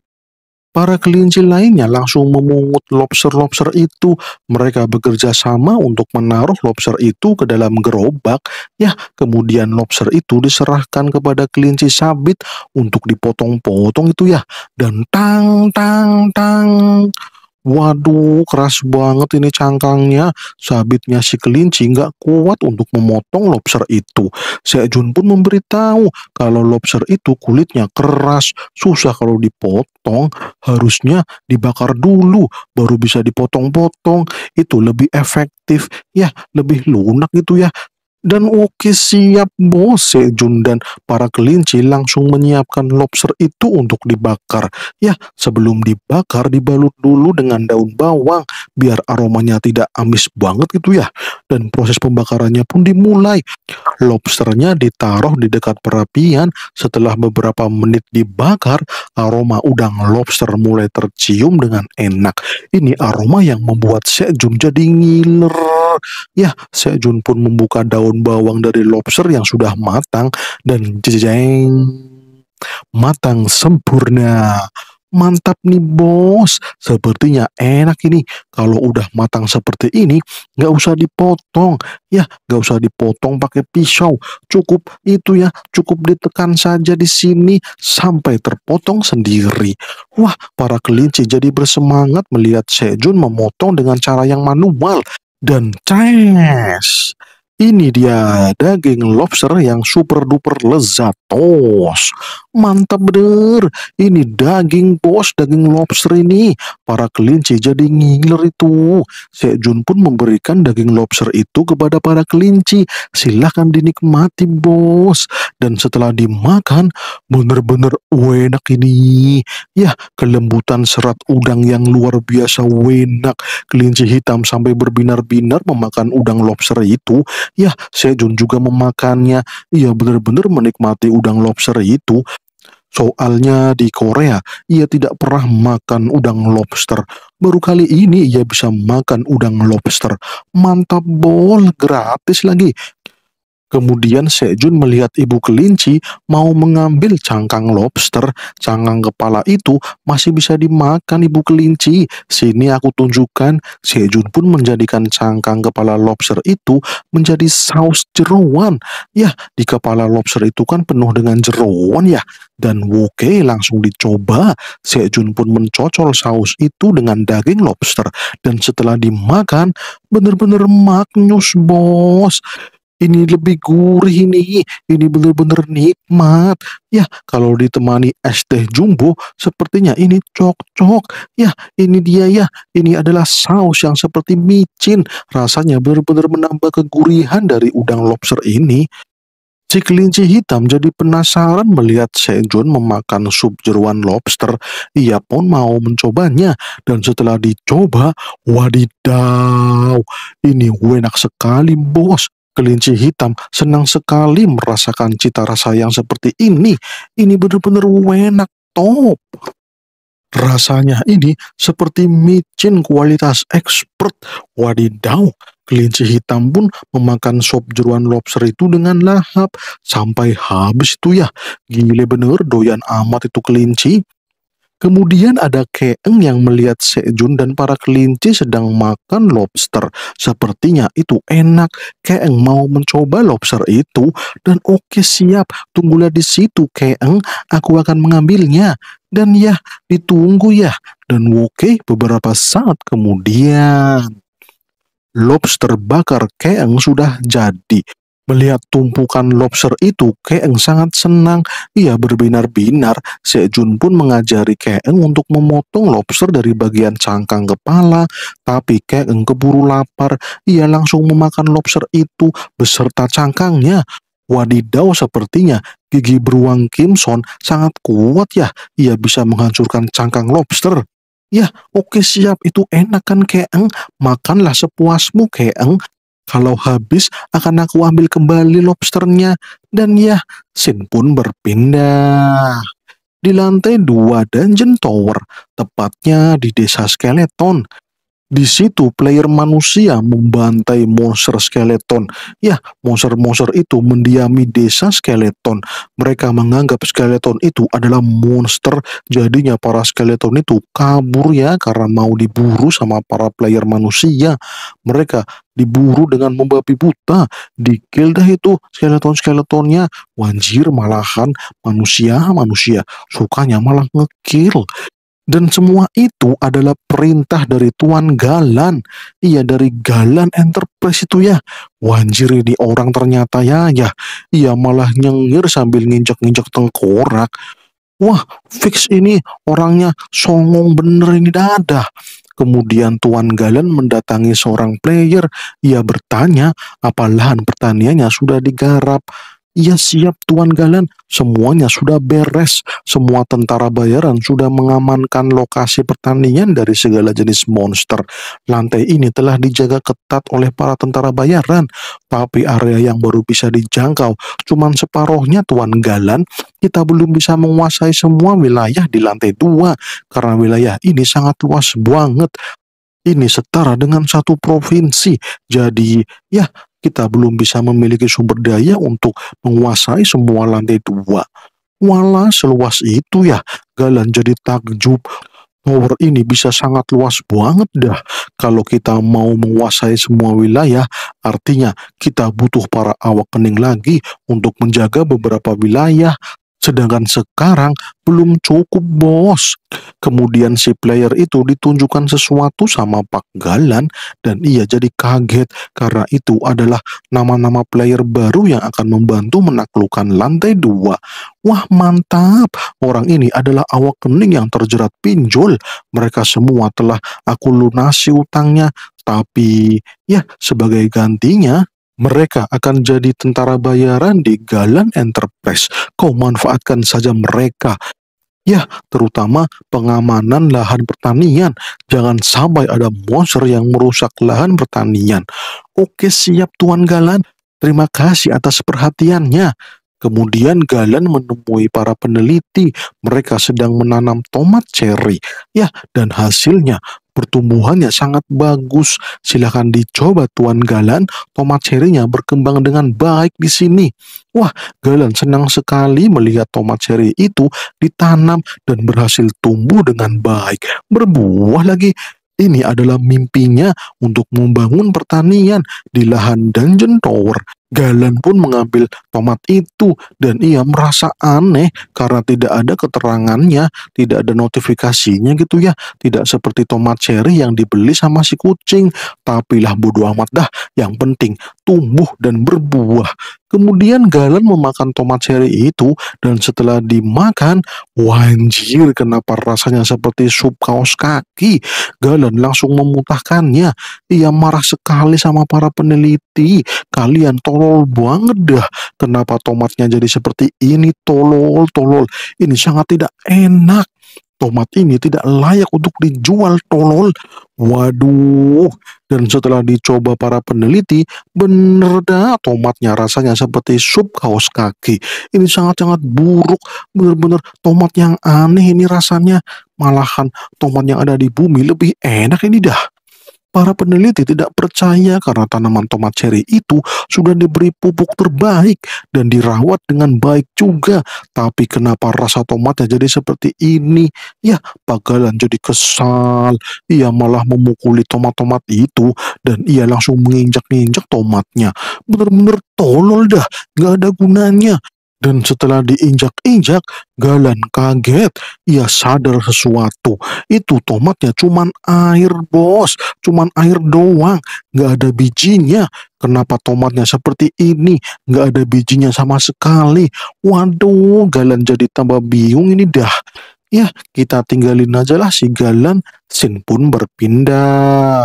Para kelinci lainnya langsung memungut lobster-lobster itu. Mereka bekerja sama untuk menaruh lobster itu ke dalam gerobak. Ya, kemudian lobster itu diserahkan kepada kelinci sabit untuk dipotong-potong itu ya. Dan tang tang tang Waduh, keras banget ini cangkangnya. Sabitnya si kelinci nggak kuat untuk memotong lobster itu. Sejun pun memberitahu kalau lobster itu kulitnya keras, susah kalau dipotong, harusnya dibakar dulu, baru bisa dipotong-potong. Itu lebih efektif, ya lebih lunak gitu ya. Dan Woki siap Jun dan para kelinci langsung menyiapkan lobster itu untuk dibakar. Ya, sebelum dibakar dibalut dulu dengan daun bawang biar aromanya tidak amis banget gitu ya. Dan proses pembakarannya pun dimulai. Lobsternya ditaruh di dekat perapian. Setelah beberapa menit dibakar, aroma udang lobster mulai tercium dengan enak. Ini aroma yang membuat Sejum jadi ngiler. Ya, Sejun pun membuka daun bawang dari lobster yang sudah matang dan jejeng matang sempurna. Mantap nih bos, sepertinya enak ini. Kalau udah matang seperti ini, nggak usah dipotong. Ya, nggak usah dipotong pakai pisau. Cukup itu ya, cukup ditekan saja di sini sampai terpotong sendiri. Wah, para kelinci jadi bersemangat melihat Sejun memotong dengan cara yang manual dan ces. Ini dia daging lobster yang super duper lezat tos. Mantap bener. Ini daging bos, daging lobster ini. Para kelinci jadi ngiler itu. Sejun pun memberikan daging lobster itu kepada para kelinci. Silahkan dinikmati bos. Dan setelah dimakan, bener-bener enak ini. Ya, kelembutan serat udang yang luar biasa enak. Kelinci hitam sampai berbinar-binar memakan udang lobster itu. Ya, Sejun juga memakannya. Ia bener-bener menikmati udang lobster itu. Soalnya di Korea, ia tidak pernah makan udang lobster. Baru kali ini ia bisa makan udang lobster. Mantap bol, gratis lagi. Kemudian Sejun melihat ibu kelinci mau mengambil cangkang lobster. Cangkang kepala itu masih bisa dimakan ibu kelinci. Sini aku tunjukkan. Sejun pun menjadikan cangkang kepala lobster itu menjadi saus jeruan. Ya, di kepala lobster itu kan penuh dengan jeruan ya. Dan Woke langsung dicoba. Sejun pun mencocol saus itu dengan daging lobster. Dan setelah dimakan, bener-bener maknyus bos ini lebih gurih ini, ini benar-benar nikmat. Ya, kalau ditemani es teh jumbo, sepertinya ini cocok. Ya, ini dia ya, ini adalah saus yang seperti micin. Rasanya benar-benar menambah kegurihan dari udang lobster ini. Si kelinci hitam jadi penasaran melihat Sejun memakan sup jeruan lobster. Ia pun mau mencobanya dan setelah dicoba, wadidaw, ini enak sekali bos. Kelinci hitam senang sekali merasakan cita rasa yang seperti ini. Ini benar-benar enak, top. Rasanya ini seperti micin kualitas expert. Wadidaw, kelinci hitam pun memakan sop jeruan lobster itu dengan lahap. Sampai habis itu ya. Gile bener doyan amat itu kelinci. Kemudian ada Keeng yang melihat Sejun dan para kelinci sedang makan lobster. Sepertinya itu enak. Keeng mau mencoba lobster itu dan oke okay, siap. Tunggulah di situ Keeng, aku akan mengambilnya. Dan ya, ditunggu ya. Dan oke okay, beberapa saat kemudian. Lobster bakar Keeng sudah jadi. Melihat tumpukan lobster itu, Keeng sangat senang. Ia berbinar-binar. Sejun pun mengajari Keeng untuk memotong lobster dari bagian cangkang kepala. Tapi Keeng keburu lapar. Ia langsung memakan lobster itu beserta cangkangnya. Wadidaw sepertinya gigi beruang Kimson sangat kuat ya. Ia bisa menghancurkan cangkang lobster. Ya, oke siap, itu enak kan Keeng? Makanlah sepuasmu Keeng, kalau habis, akan aku ambil kembali lobsternya. Dan ya, Sin pun berpindah. Di lantai dua Dungeon Tower, tepatnya di desa Skeleton, di situ player manusia membantai monster skeleton. Ya, monster-monster itu mendiami desa skeleton. Mereka menganggap skeleton itu adalah monster. Jadinya para skeleton itu kabur ya karena mau diburu sama para player manusia. Mereka diburu dengan membabi buta. Di Gilda itu skeleton-skeletonnya wanjir malahan manusia-manusia sukanya malah ngekill. Dan semua itu adalah perintah dari Tuan Galan. Iya dari Galan Enterprise itu ya. Wanjir di orang ternyata ya ya. Iya malah nyengir sambil nginjak-nginjak tengkorak. Wah fix ini orangnya songong bener ini dadah. Kemudian Tuan Galen mendatangi seorang player. Ia bertanya apa lahan pertaniannya sudah digarap. Iya siap Tuan Galen, semuanya sudah beres. Semua tentara bayaran sudah mengamankan lokasi pertandingan dari segala jenis monster. Lantai ini telah dijaga ketat oleh para tentara bayaran. Tapi area yang baru bisa dijangkau cuman separohnya Tuan Galen, Kita belum bisa menguasai semua wilayah di lantai dua karena wilayah ini sangat luas banget ini setara dengan satu provinsi. Jadi, ya, kita belum bisa memiliki sumber daya untuk menguasai semua lantai dua. Wala seluas itu ya, Galan jadi takjub. Tower ini bisa sangat luas banget dah. Kalau kita mau menguasai semua wilayah, artinya kita butuh para awak kening lagi untuk menjaga beberapa wilayah Sedangkan sekarang belum cukup bos. Kemudian si player itu ditunjukkan sesuatu sama Pak Galan dan ia jadi kaget karena itu adalah nama-nama player baru yang akan membantu menaklukkan lantai dua. Wah mantap, orang ini adalah awak kening yang terjerat pinjol. Mereka semua telah aku lunasi utangnya, tapi ya sebagai gantinya mereka akan jadi tentara bayaran di Galan Enterprise. Kau manfaatkan saja mereka. Ya, terutama pengamanan lahan pertanian. Jangan sampai ada monster yang merusak lahan pertanian. Oke, siap Tuan Galan. Terima kasih atas perhatiannya. Kemudian Galan menemui para peneliti. Mereka sedang menanam tomat cherry. Ya, dan hasilnya pertumbuhannya sangat bagus. Silahkan dicoba Tuan Galan, tomat cerinya berkembang dengan baik di sini. Wah, Galan senang sekali melihat tomat ceri itu ditanam dan berhasil tumbuh dengan baik. Berbuah lagi, ini adalah mimpinya untuk membangun pertanian di lahan Dungeon Tower Galen pun mengambil tomat itu dan ia merasa aneh karena tidak ada keterangannya, tidak ada notifikasinya gitu ya. Tidak seperti tomat cherry yang dibeli sama si kucing. tapi lah bodo amat dah, yang penting tumbuh dan berbuah. Kemudian Galen memakan tomat cherry itu dan setelah dimakan, wanjir kenapa rasanya seperti sup kaos kaki. Galen langsung memutahkannya. Ia marah sekali sama para peneliti. Kalian tolong tolol banget dah. Kenapa tomatnya jadi seperti ini tolol tolol. Ini sangat tidak enak. Tomat ini tidak layak untuk dijual tolol. Waduh. Dan setelah dicoba para peneliti, bener dah tomatnya rasanya seperti sup kaos kaki. Ini sangat-sangat buruk. Bener-bener tomat yang aneh ini rasanya. Malahan tomat yang ada di bumi lebih enak ini dah. Para peneliti tidak percaya karena tanaman tomat cherry itu sudah diberi pupuk terbaik dan dirawat dengan baik juga. Tapi kenapa rasa tomatnya jadi seperti ini? Ya, Pagalan jadi kesal. Ia malah memukuli tomat-tomat itu dan ia langsung menginjak-injak tomatnya. Benar-benar tolol dah, gak ada gunanya. Dan setelah diinjak-injak, Galan kaget. Ia sadar sesuatu. Itu tomatnya cuman air, bos. Cuman air doang. Gak ada bijinya. Kenapa tomatnya seperti ini? Gak ada bijinya sama sekali. Waduh, Galan jadi tambah bingung ini dah. Ya, kita tinggalin aja lah si Galan. Sin pun berpindah.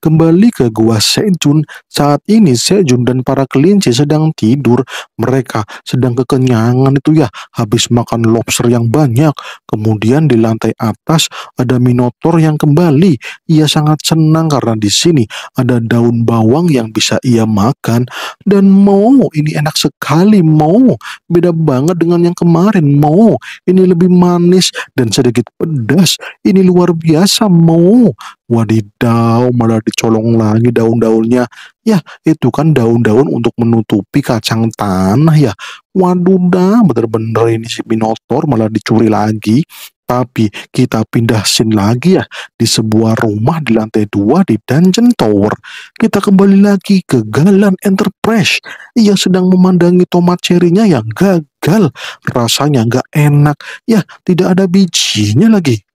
Kembali ke gua Sejun, saat ini Sejun dan para kelinci sedang tidur. Mereka sedang kekenyangan itu ya, habis makan lobster yang banyak. Kemudian di lantai atas ada Minotaur yang kembali. Ia sangat senang karena di sini ada daun bawang yang bisa ia makan. Dan mau, ini enak sekali mau. Beda banget dengan yang kemarin mau. Ini lebih manis dan sedikit pedas. Ini luar biasa mau. Wadidaw, malah dicolong lagi daun-daunnya. Ya, itu kan daun-daun untuk menutupi kacang tanah ya. Waduh dah, bener-bener ini si Minotaur malah dicuri lagi. Tapi kita pindah scene lagi ya di sebuah rumah di lantai dua di Dungeon Tower. Kita kembali lagi ke Galan Enterprise. Ia sedang memandangi tomat cerinya yang gagal. Rasanya gak enak. Ya, tidak ada bijinya lagi.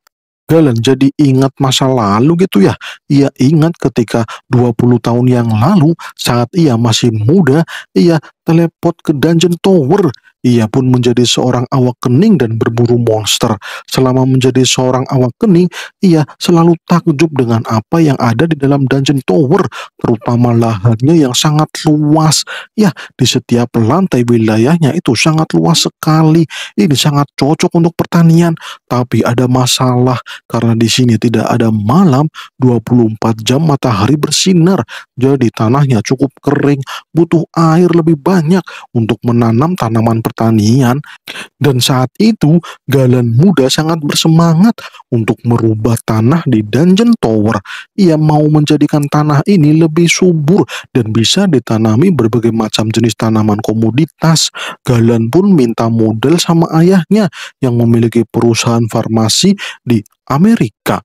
Galen jadi ingat masa lalu gitu ya. Ia ingat ketika 20 tahun yang lalu saat ia masih muda, ia telepot ke Dungeon Tower ia pun menjadi seorang awak kening dan berburu monster. Selama menjadi seorang awak kening, ia selalu takjub dengan apa yang ada di dalam Dungeon Tower, terutama lahannya yang sangat luas. Ya, di setiap lantai wilayahnya itu sangat luas sekali. Ini sangat cocok untuk pertanian, tapi ada masalah karena di sini tidak ada malam 24 jam matahari bersinar. Jadi tanahnya cukup kering, butuh air lebih banyak untuk menanam tanaman pertanian pertanian, dan saat itu Galen muda sangat bersemangat untuk merubah tanah di Dungeon Tower. Ia mau menjadikan tanah ini lebih subur dan bisa ditanami berbagai macam jenis tanaman komoditas. Galen pun minta model sama ayahnya yang memiliki perusahaan farmasi di Amerika.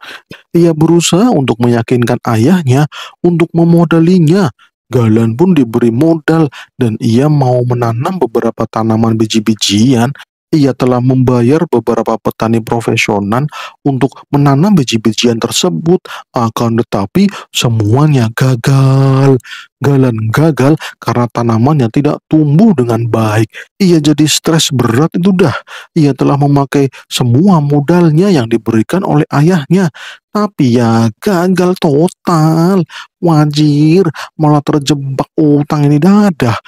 Ia berusaha untuk meyakinkan ayahnya untuk memodalinya Galen pun diberi modal dan ia mau menanam beberapa tanaman biji-bijian ia telah membayar beberapa petani profesional untuk menanam biji-bijian tersebut, akan tetapi semuanya gagal. Galan gagal karena tanamannya tidak tumbuh dengan baik. Ia jadi stres berat itu dah. Ia telah memakai semua modalnya yang diberikan oleh ayahnya. Tapi ya gagal total. Wajir malah terjebak utang ini dadah.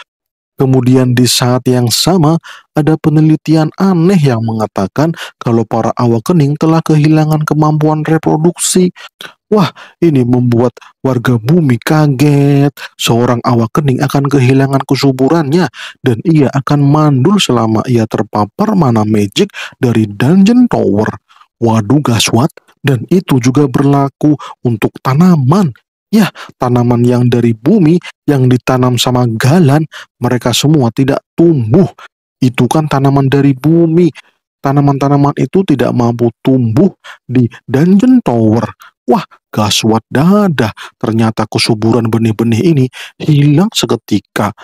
Kemudian di saat yang sama, ada penelitian aneh yang mengatakan kalau para awak kening telah kehilangan kemampuan reproduksi. Wah, ini membuat warga bumi kaget. Seorang awak kening akan kehilangan kesuburannya dan ia akan mandul selama ia terpapar mana magic dari dungeon tower. Waduh gaswat, dan itu juga berlaku untuk tanaman Ya, tanaman yang dari bumi yang ditanam sama galan, mereka semua tidak tumbuh. Itu kan tanaman dari bumi. Tanaman-tanaman itu tidak mampu tumbuh di dungeon tower. Wah, gaswat dada. Ternyata kesuburan benih-benih ini hilang seketika.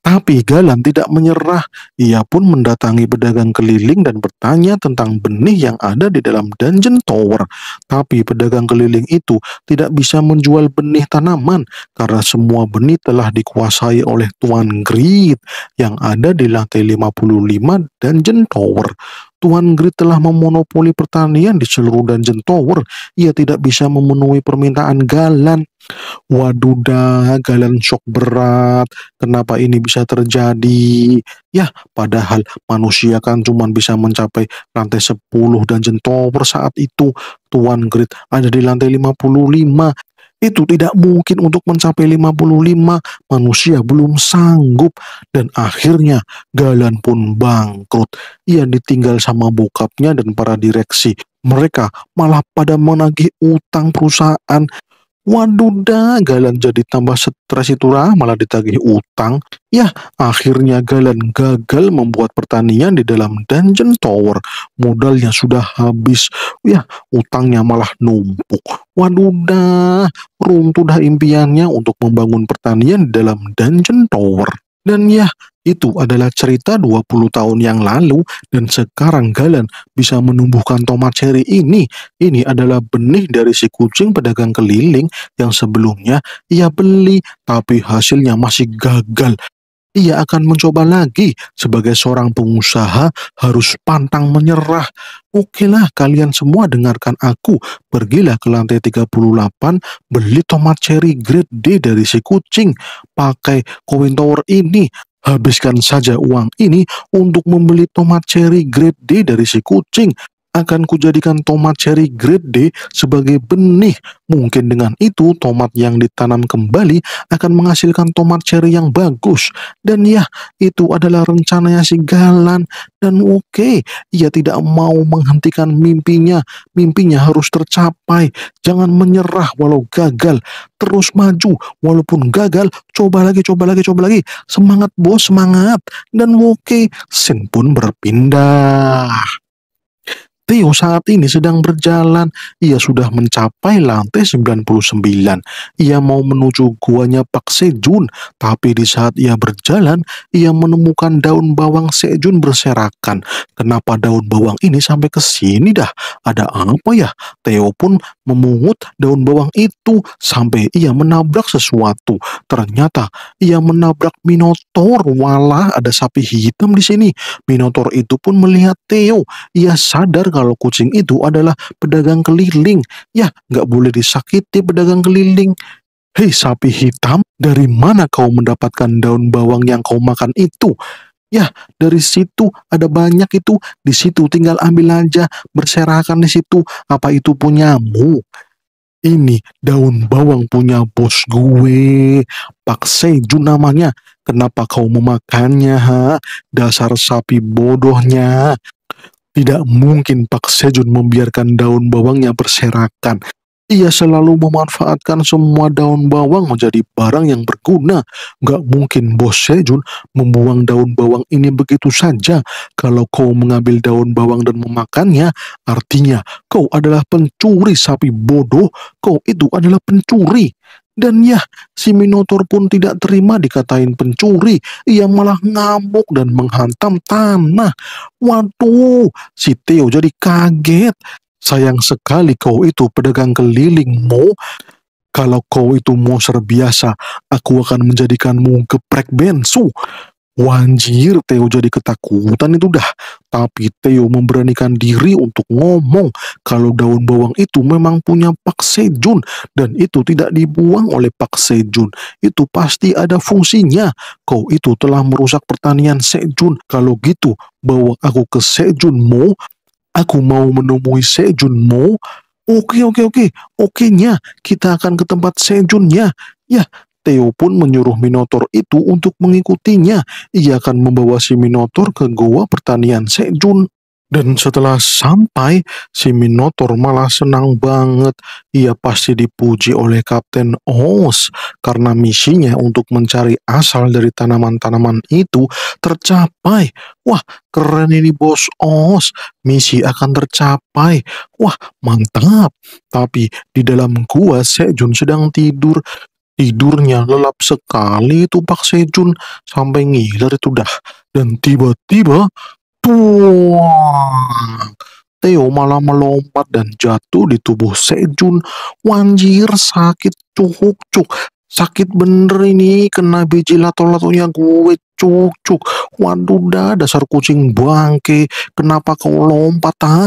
Tapi Galan tidak menyerah. Ia pun mendatangi pedagang keliling dan bertanya tentang benih yang ada di dalam dungeon tower. Tapi pedagang keliling itu tidak bisa menjual benih tanaman karena semua benih telah dikuasai oleh Tuan Grid yang ada di lantai 55 dungeon tower. Tuan Grid telah memonopoli pertanian di seluruh dungeon tower. Ia tidak bisa memenuhi memenuhi permintaan Galan. Waduh dah, Galan shock berat. Kenapa ini bisa terjadi? Ya, padahal manusia kan cuma bisa mencapai lantai 10 dan jentoper saat itu. Tuan Grid ada di lantai 55 itu tidak mungkin untuk mencapai 55 manusia belum sanggup dan akhirnya Galan pun bangkrut ia ditinggal sama bokapnya dan para direksi mereka malah pada menagih utang perusahaan. Waduh dah, Galen jadi tambah stres itu lah, malah ditagih utang. Ya, akhirnya Galen gagal membuat pertanian di dalam Dungeon Tower. Modalnya sudah habis. Ya, utangnya malah numpuk. Waduh dah, runtuh dah impiannya untuk membangun pertanian di dalam Dungeon Tower. Dan ya, itu adalah cerita 20 tahun yang lalu dan sekarang Galen bisa menumbuhkan tomat cherry ini. Ini adalah benih dari si kucing pedagang keliling yang sebelumnya ia beli tapi hasilnya masih gagal. Ia akan mencoba lagi sebagai seorang pengusaha harus pantang menyerah. Okelah kalian semua dengarkan aku. Pergilah ke lantai 38, beli tomat cherry grade D dari si kucing. Pakai coin tower ini Habiskan saja uang ini untuk membeli tomat cherry grade D dari si kucing akan kujadikan tomat cherry grade D sebagai benih. Mungkin dengan itu tomat yang ditanam kembali akan menghasilkan tomat cherry yang bagus. Dan ya, itu adalah rencananya si Galan. Dan oke, okay, ia tidak mau menghentikan mimpinya. Mimpinya harus tercapai. Jangan menyerah walau gagal. Terus maju, walaupun gagal, coba lagi, coba lagi, coba lagi. Semangat bos, semangat. Dan oke, okay, Sin pun berpindah. Theo saat ini sedang berjalan. Ia sudah mencapai lantai 99. Ia mau menuju guanya Pak Sejun, tapi di saat ia berjalan, ia menemukan daun bawang Sejun berserakan. Kenapa daun bawang ini sampai ke sini dah? Ada apa ya? Theo pun memungut daun bawang itu sampai ia menabrak sesuatu. Ternyata ia menabrak Minotaur. Walah, ada sapi hitam di sini. Minotaur itu pun melihat Theo. Ia sadar kalau kucing itu adalah pedagang keliling. Ya, nggak boleh disakiti pedagang keliling. Hei sapi hitam, dari mana kau mendapatkan daun bawang yang kau makan itu? Ya, dari situ ada banyak itu, di situ tinggal ambil aja, berserahkan di situ, apa itu punyamu? Ini daun bawang punya bos gue, Pak Seju namanya. Kenapa kau memakannya, ha? Dasar sapi bodohnya. Tidak mungkin Pak Sejun membiarkan daun bawangnya berserakan. Ia selalu memanfaatkan semua daun bawang menjadi barang yang berguna. Gak mungkin bos Sejun membuang daun bawang ini begitu saja. Kalau kau mengambil daun bawang dan memakannya, artinya kau adalah pencuri sapi bodoh. Kau itu adalah pencuri. Dan ya, si Minotaur pun tidak terima dikatain pencuri. Ia malah ngamuk dan menghantam tanah. Waduh, si Theo jadi kaget. Sayang sekali kau itu pedagang kelilingmu. Kalau kau itu monster biasa, aku akan menjadikanmu geprek bensu. Wanjir, Theo jadi ketakutan itu dah. Tapi Theo memberanikan diri untuk ngomong kalau daun bawang itu memang punya Pak Sejun dan itu tidak dibuang oleh Pak Sejun. Itu pasti ada fungsinya. Kau itu telah merusak pertanian Sejun. Kalau gitu, bawa aku ke Sejunmu. Aku mau menemui Sejunmu. Oke, oke, oke. Oke-nya, kita akan ke tempat Sejunnya. Ya, Theo pun menyuruh Minotaur itu untuk mengikutinya. Ia akan membawa si Minotaur ke goa pertanian Sejun. Dan setelah sampai, si Minotaur malah senang banget. Ia pasti dipuji oleh Kapten Oz karena misinya untuk mencari asal dari tanaman-tanaman itu tercapai. Wah, keren ini bos Oz. Misi akan tercapai. Wah, mantap. Tapi di dalam gua Sejun sedang tidur. Tidurnya lelap sekali itu Pak Sejun sampai ngiler itu dah. Dan tiba-tiba tuang. Theo malah melompat dan jatuh di tubuh Sejun. Wanjir sakit cuhuk-cuk. Sakit bener ini kena biji lato-latonya gue cuk Waduh dah dasar kucing bangke. Kenapa kau lompat ah?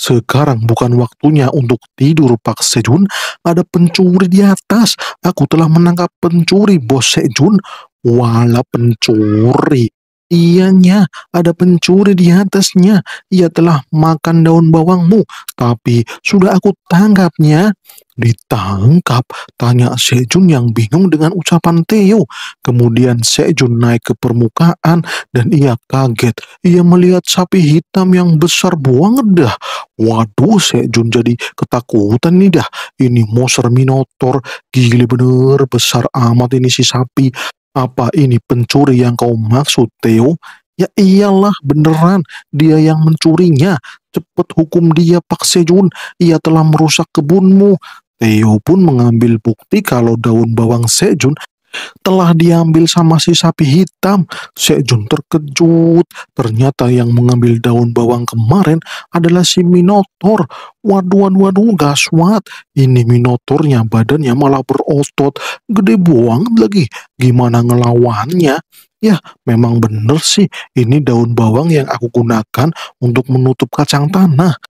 Sekarang bukan waktunya untuk tidur Pak Sejun. Ada pencuri di atas. Aku telah menangkap pencuri, Bos Sejun. Wala pencuri. Ianya, ada pencuri di atasnya. Ia telah makan daun bawangmu, tapi sudah aku tangkapnya. Ditangkap, tanya Sejun yang bingung dengan ucapan Teo. Kemudian Sejun naik ke permukaan dan ia kaget. Ia melihat sapi hitam yang besar buang dah. Waduh, Sejun jadi ketakutan nih dah. Ini monster Minotaur, gile bener, besar amat ini si sapi. Apa ini pencuri yang kau maksud, Theo? Ya iyalah, beneran. Dia yang mencurinya. Cepat hukum dia, Pak Sejun. Ia telah merusak kebunmu. Theo pun mengambil bukti kalau daun bawang Sejun telah diambil sama si sapi hitam. Sejun terkejut. Ternyata yang mengambil daun bawang kemarin adalah si Minotaur. Waduh, waduh, waduh, gaswat. Ini Minotaurnya badannya malah berotot. Gede buang lagi. Gimana ngelawannya? Ya, memang benar sih. Ini daun bawang yang aku gunakan untuk menutup kacang tanah.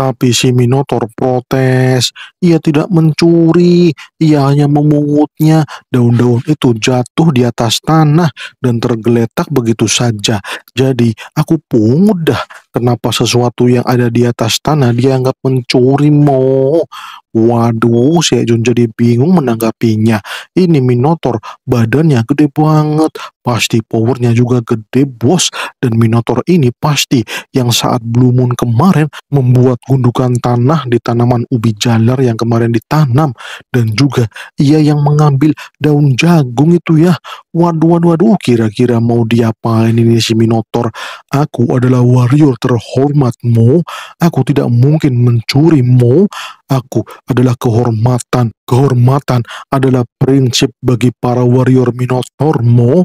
Tapi si Minotaur protes, ia tidak mencuri, ia hanya memungutnya. Daun-daun itu jatuh di atas tanah dan tergeletak begitu saja. Jadi aku pungut dah Kenapa sesuatu yang ada di atas tanah dia anggap mencuri mo? Waduh, si Ejun jadi bingung menanggapinya. Ini Minotaur, badannya gede banget, pasti powernya juga gede bos. Dan Minotaur ini pasti yang saat Blue Moon kemarin membuat gundukan tanah di tanaman ubi jalar yang kemarin ditanam. Dan juga ia yang mengambil daun jagung itu ya. Waduh, waduh, waduh, kira-kira mau diapain ini si Minotaur? Aku adalah warrior terhormatmu, aku tidak mungkin mencurimu, aku adalah kehormatan, kehormatan adalah prinsip bagi para warrior Minotaurmu,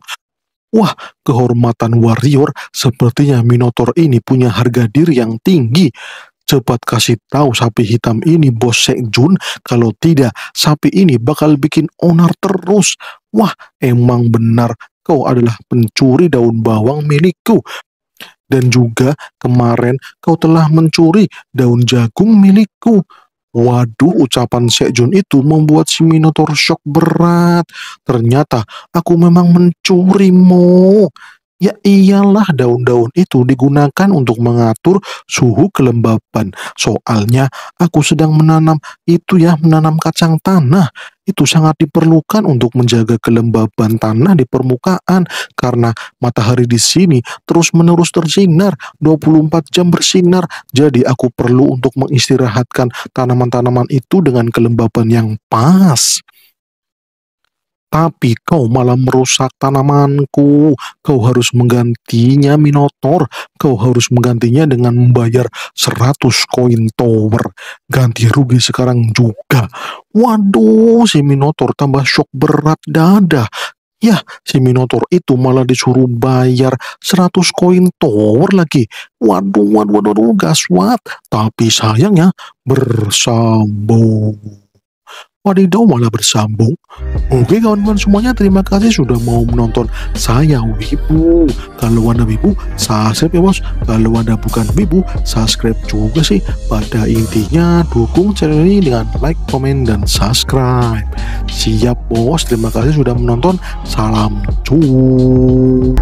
Wah, kehormatan warrior sepertinya Minotaur ini punya harga diri yang tinggi. Cepat kasih tahu sapi hitam ini bos Sekjun, kalau tidak sapi ini bakal bikin onar terus. Wah, emang benar kau adalah pencuri daun bawang milikku. Dan juga kemarin kau telah mencuri daun jagung milikku. Waduh, ucapan Sejun itu membuat si Minotaur shock berat. Ternyata aku memang mencurimu. Ya iyalah daun-daun itu digunakan untuk mengatur suhu kelembapan. Soalnya aku sedang menanam itu ya, menanam kacang tanah. Itu sangat diperlukan untuk menjaga kelembapan tanah di permukaan karena matahari di sini terus-menerus tersinar 24 jam bersinar. Jadi aku perlu untuk mengistirahatkan tanaman-tanaman itu dengan kelembapan yang pas tapi kau malah merusak tanamanku. Kau harus menggantinya, Minotaur. Kau harus menggantinya dengan membayar 100 koin tower. Ganti rugi sekarang juga. Waduh, si Minotaur tambah shock berat dada. Ya, si Minotaur itu malah disuruh bayar 100 koin tower lagi. Waduh, waduh, waduh, gaswat. Tapi sayangnya bersambung. Wadidaw malah bersambung Oke kawan-kawan semuanya terima kasih sudah mau menonton Saya Wibu Kalau anda Wibu subscribe ya bos Kalau anda bukan Wibu subscribe juga sih Pada intinya dukung channel ini dengan like, komen, dan subscribe Siap bos terima kasih sudah menonton Salam cuuuu.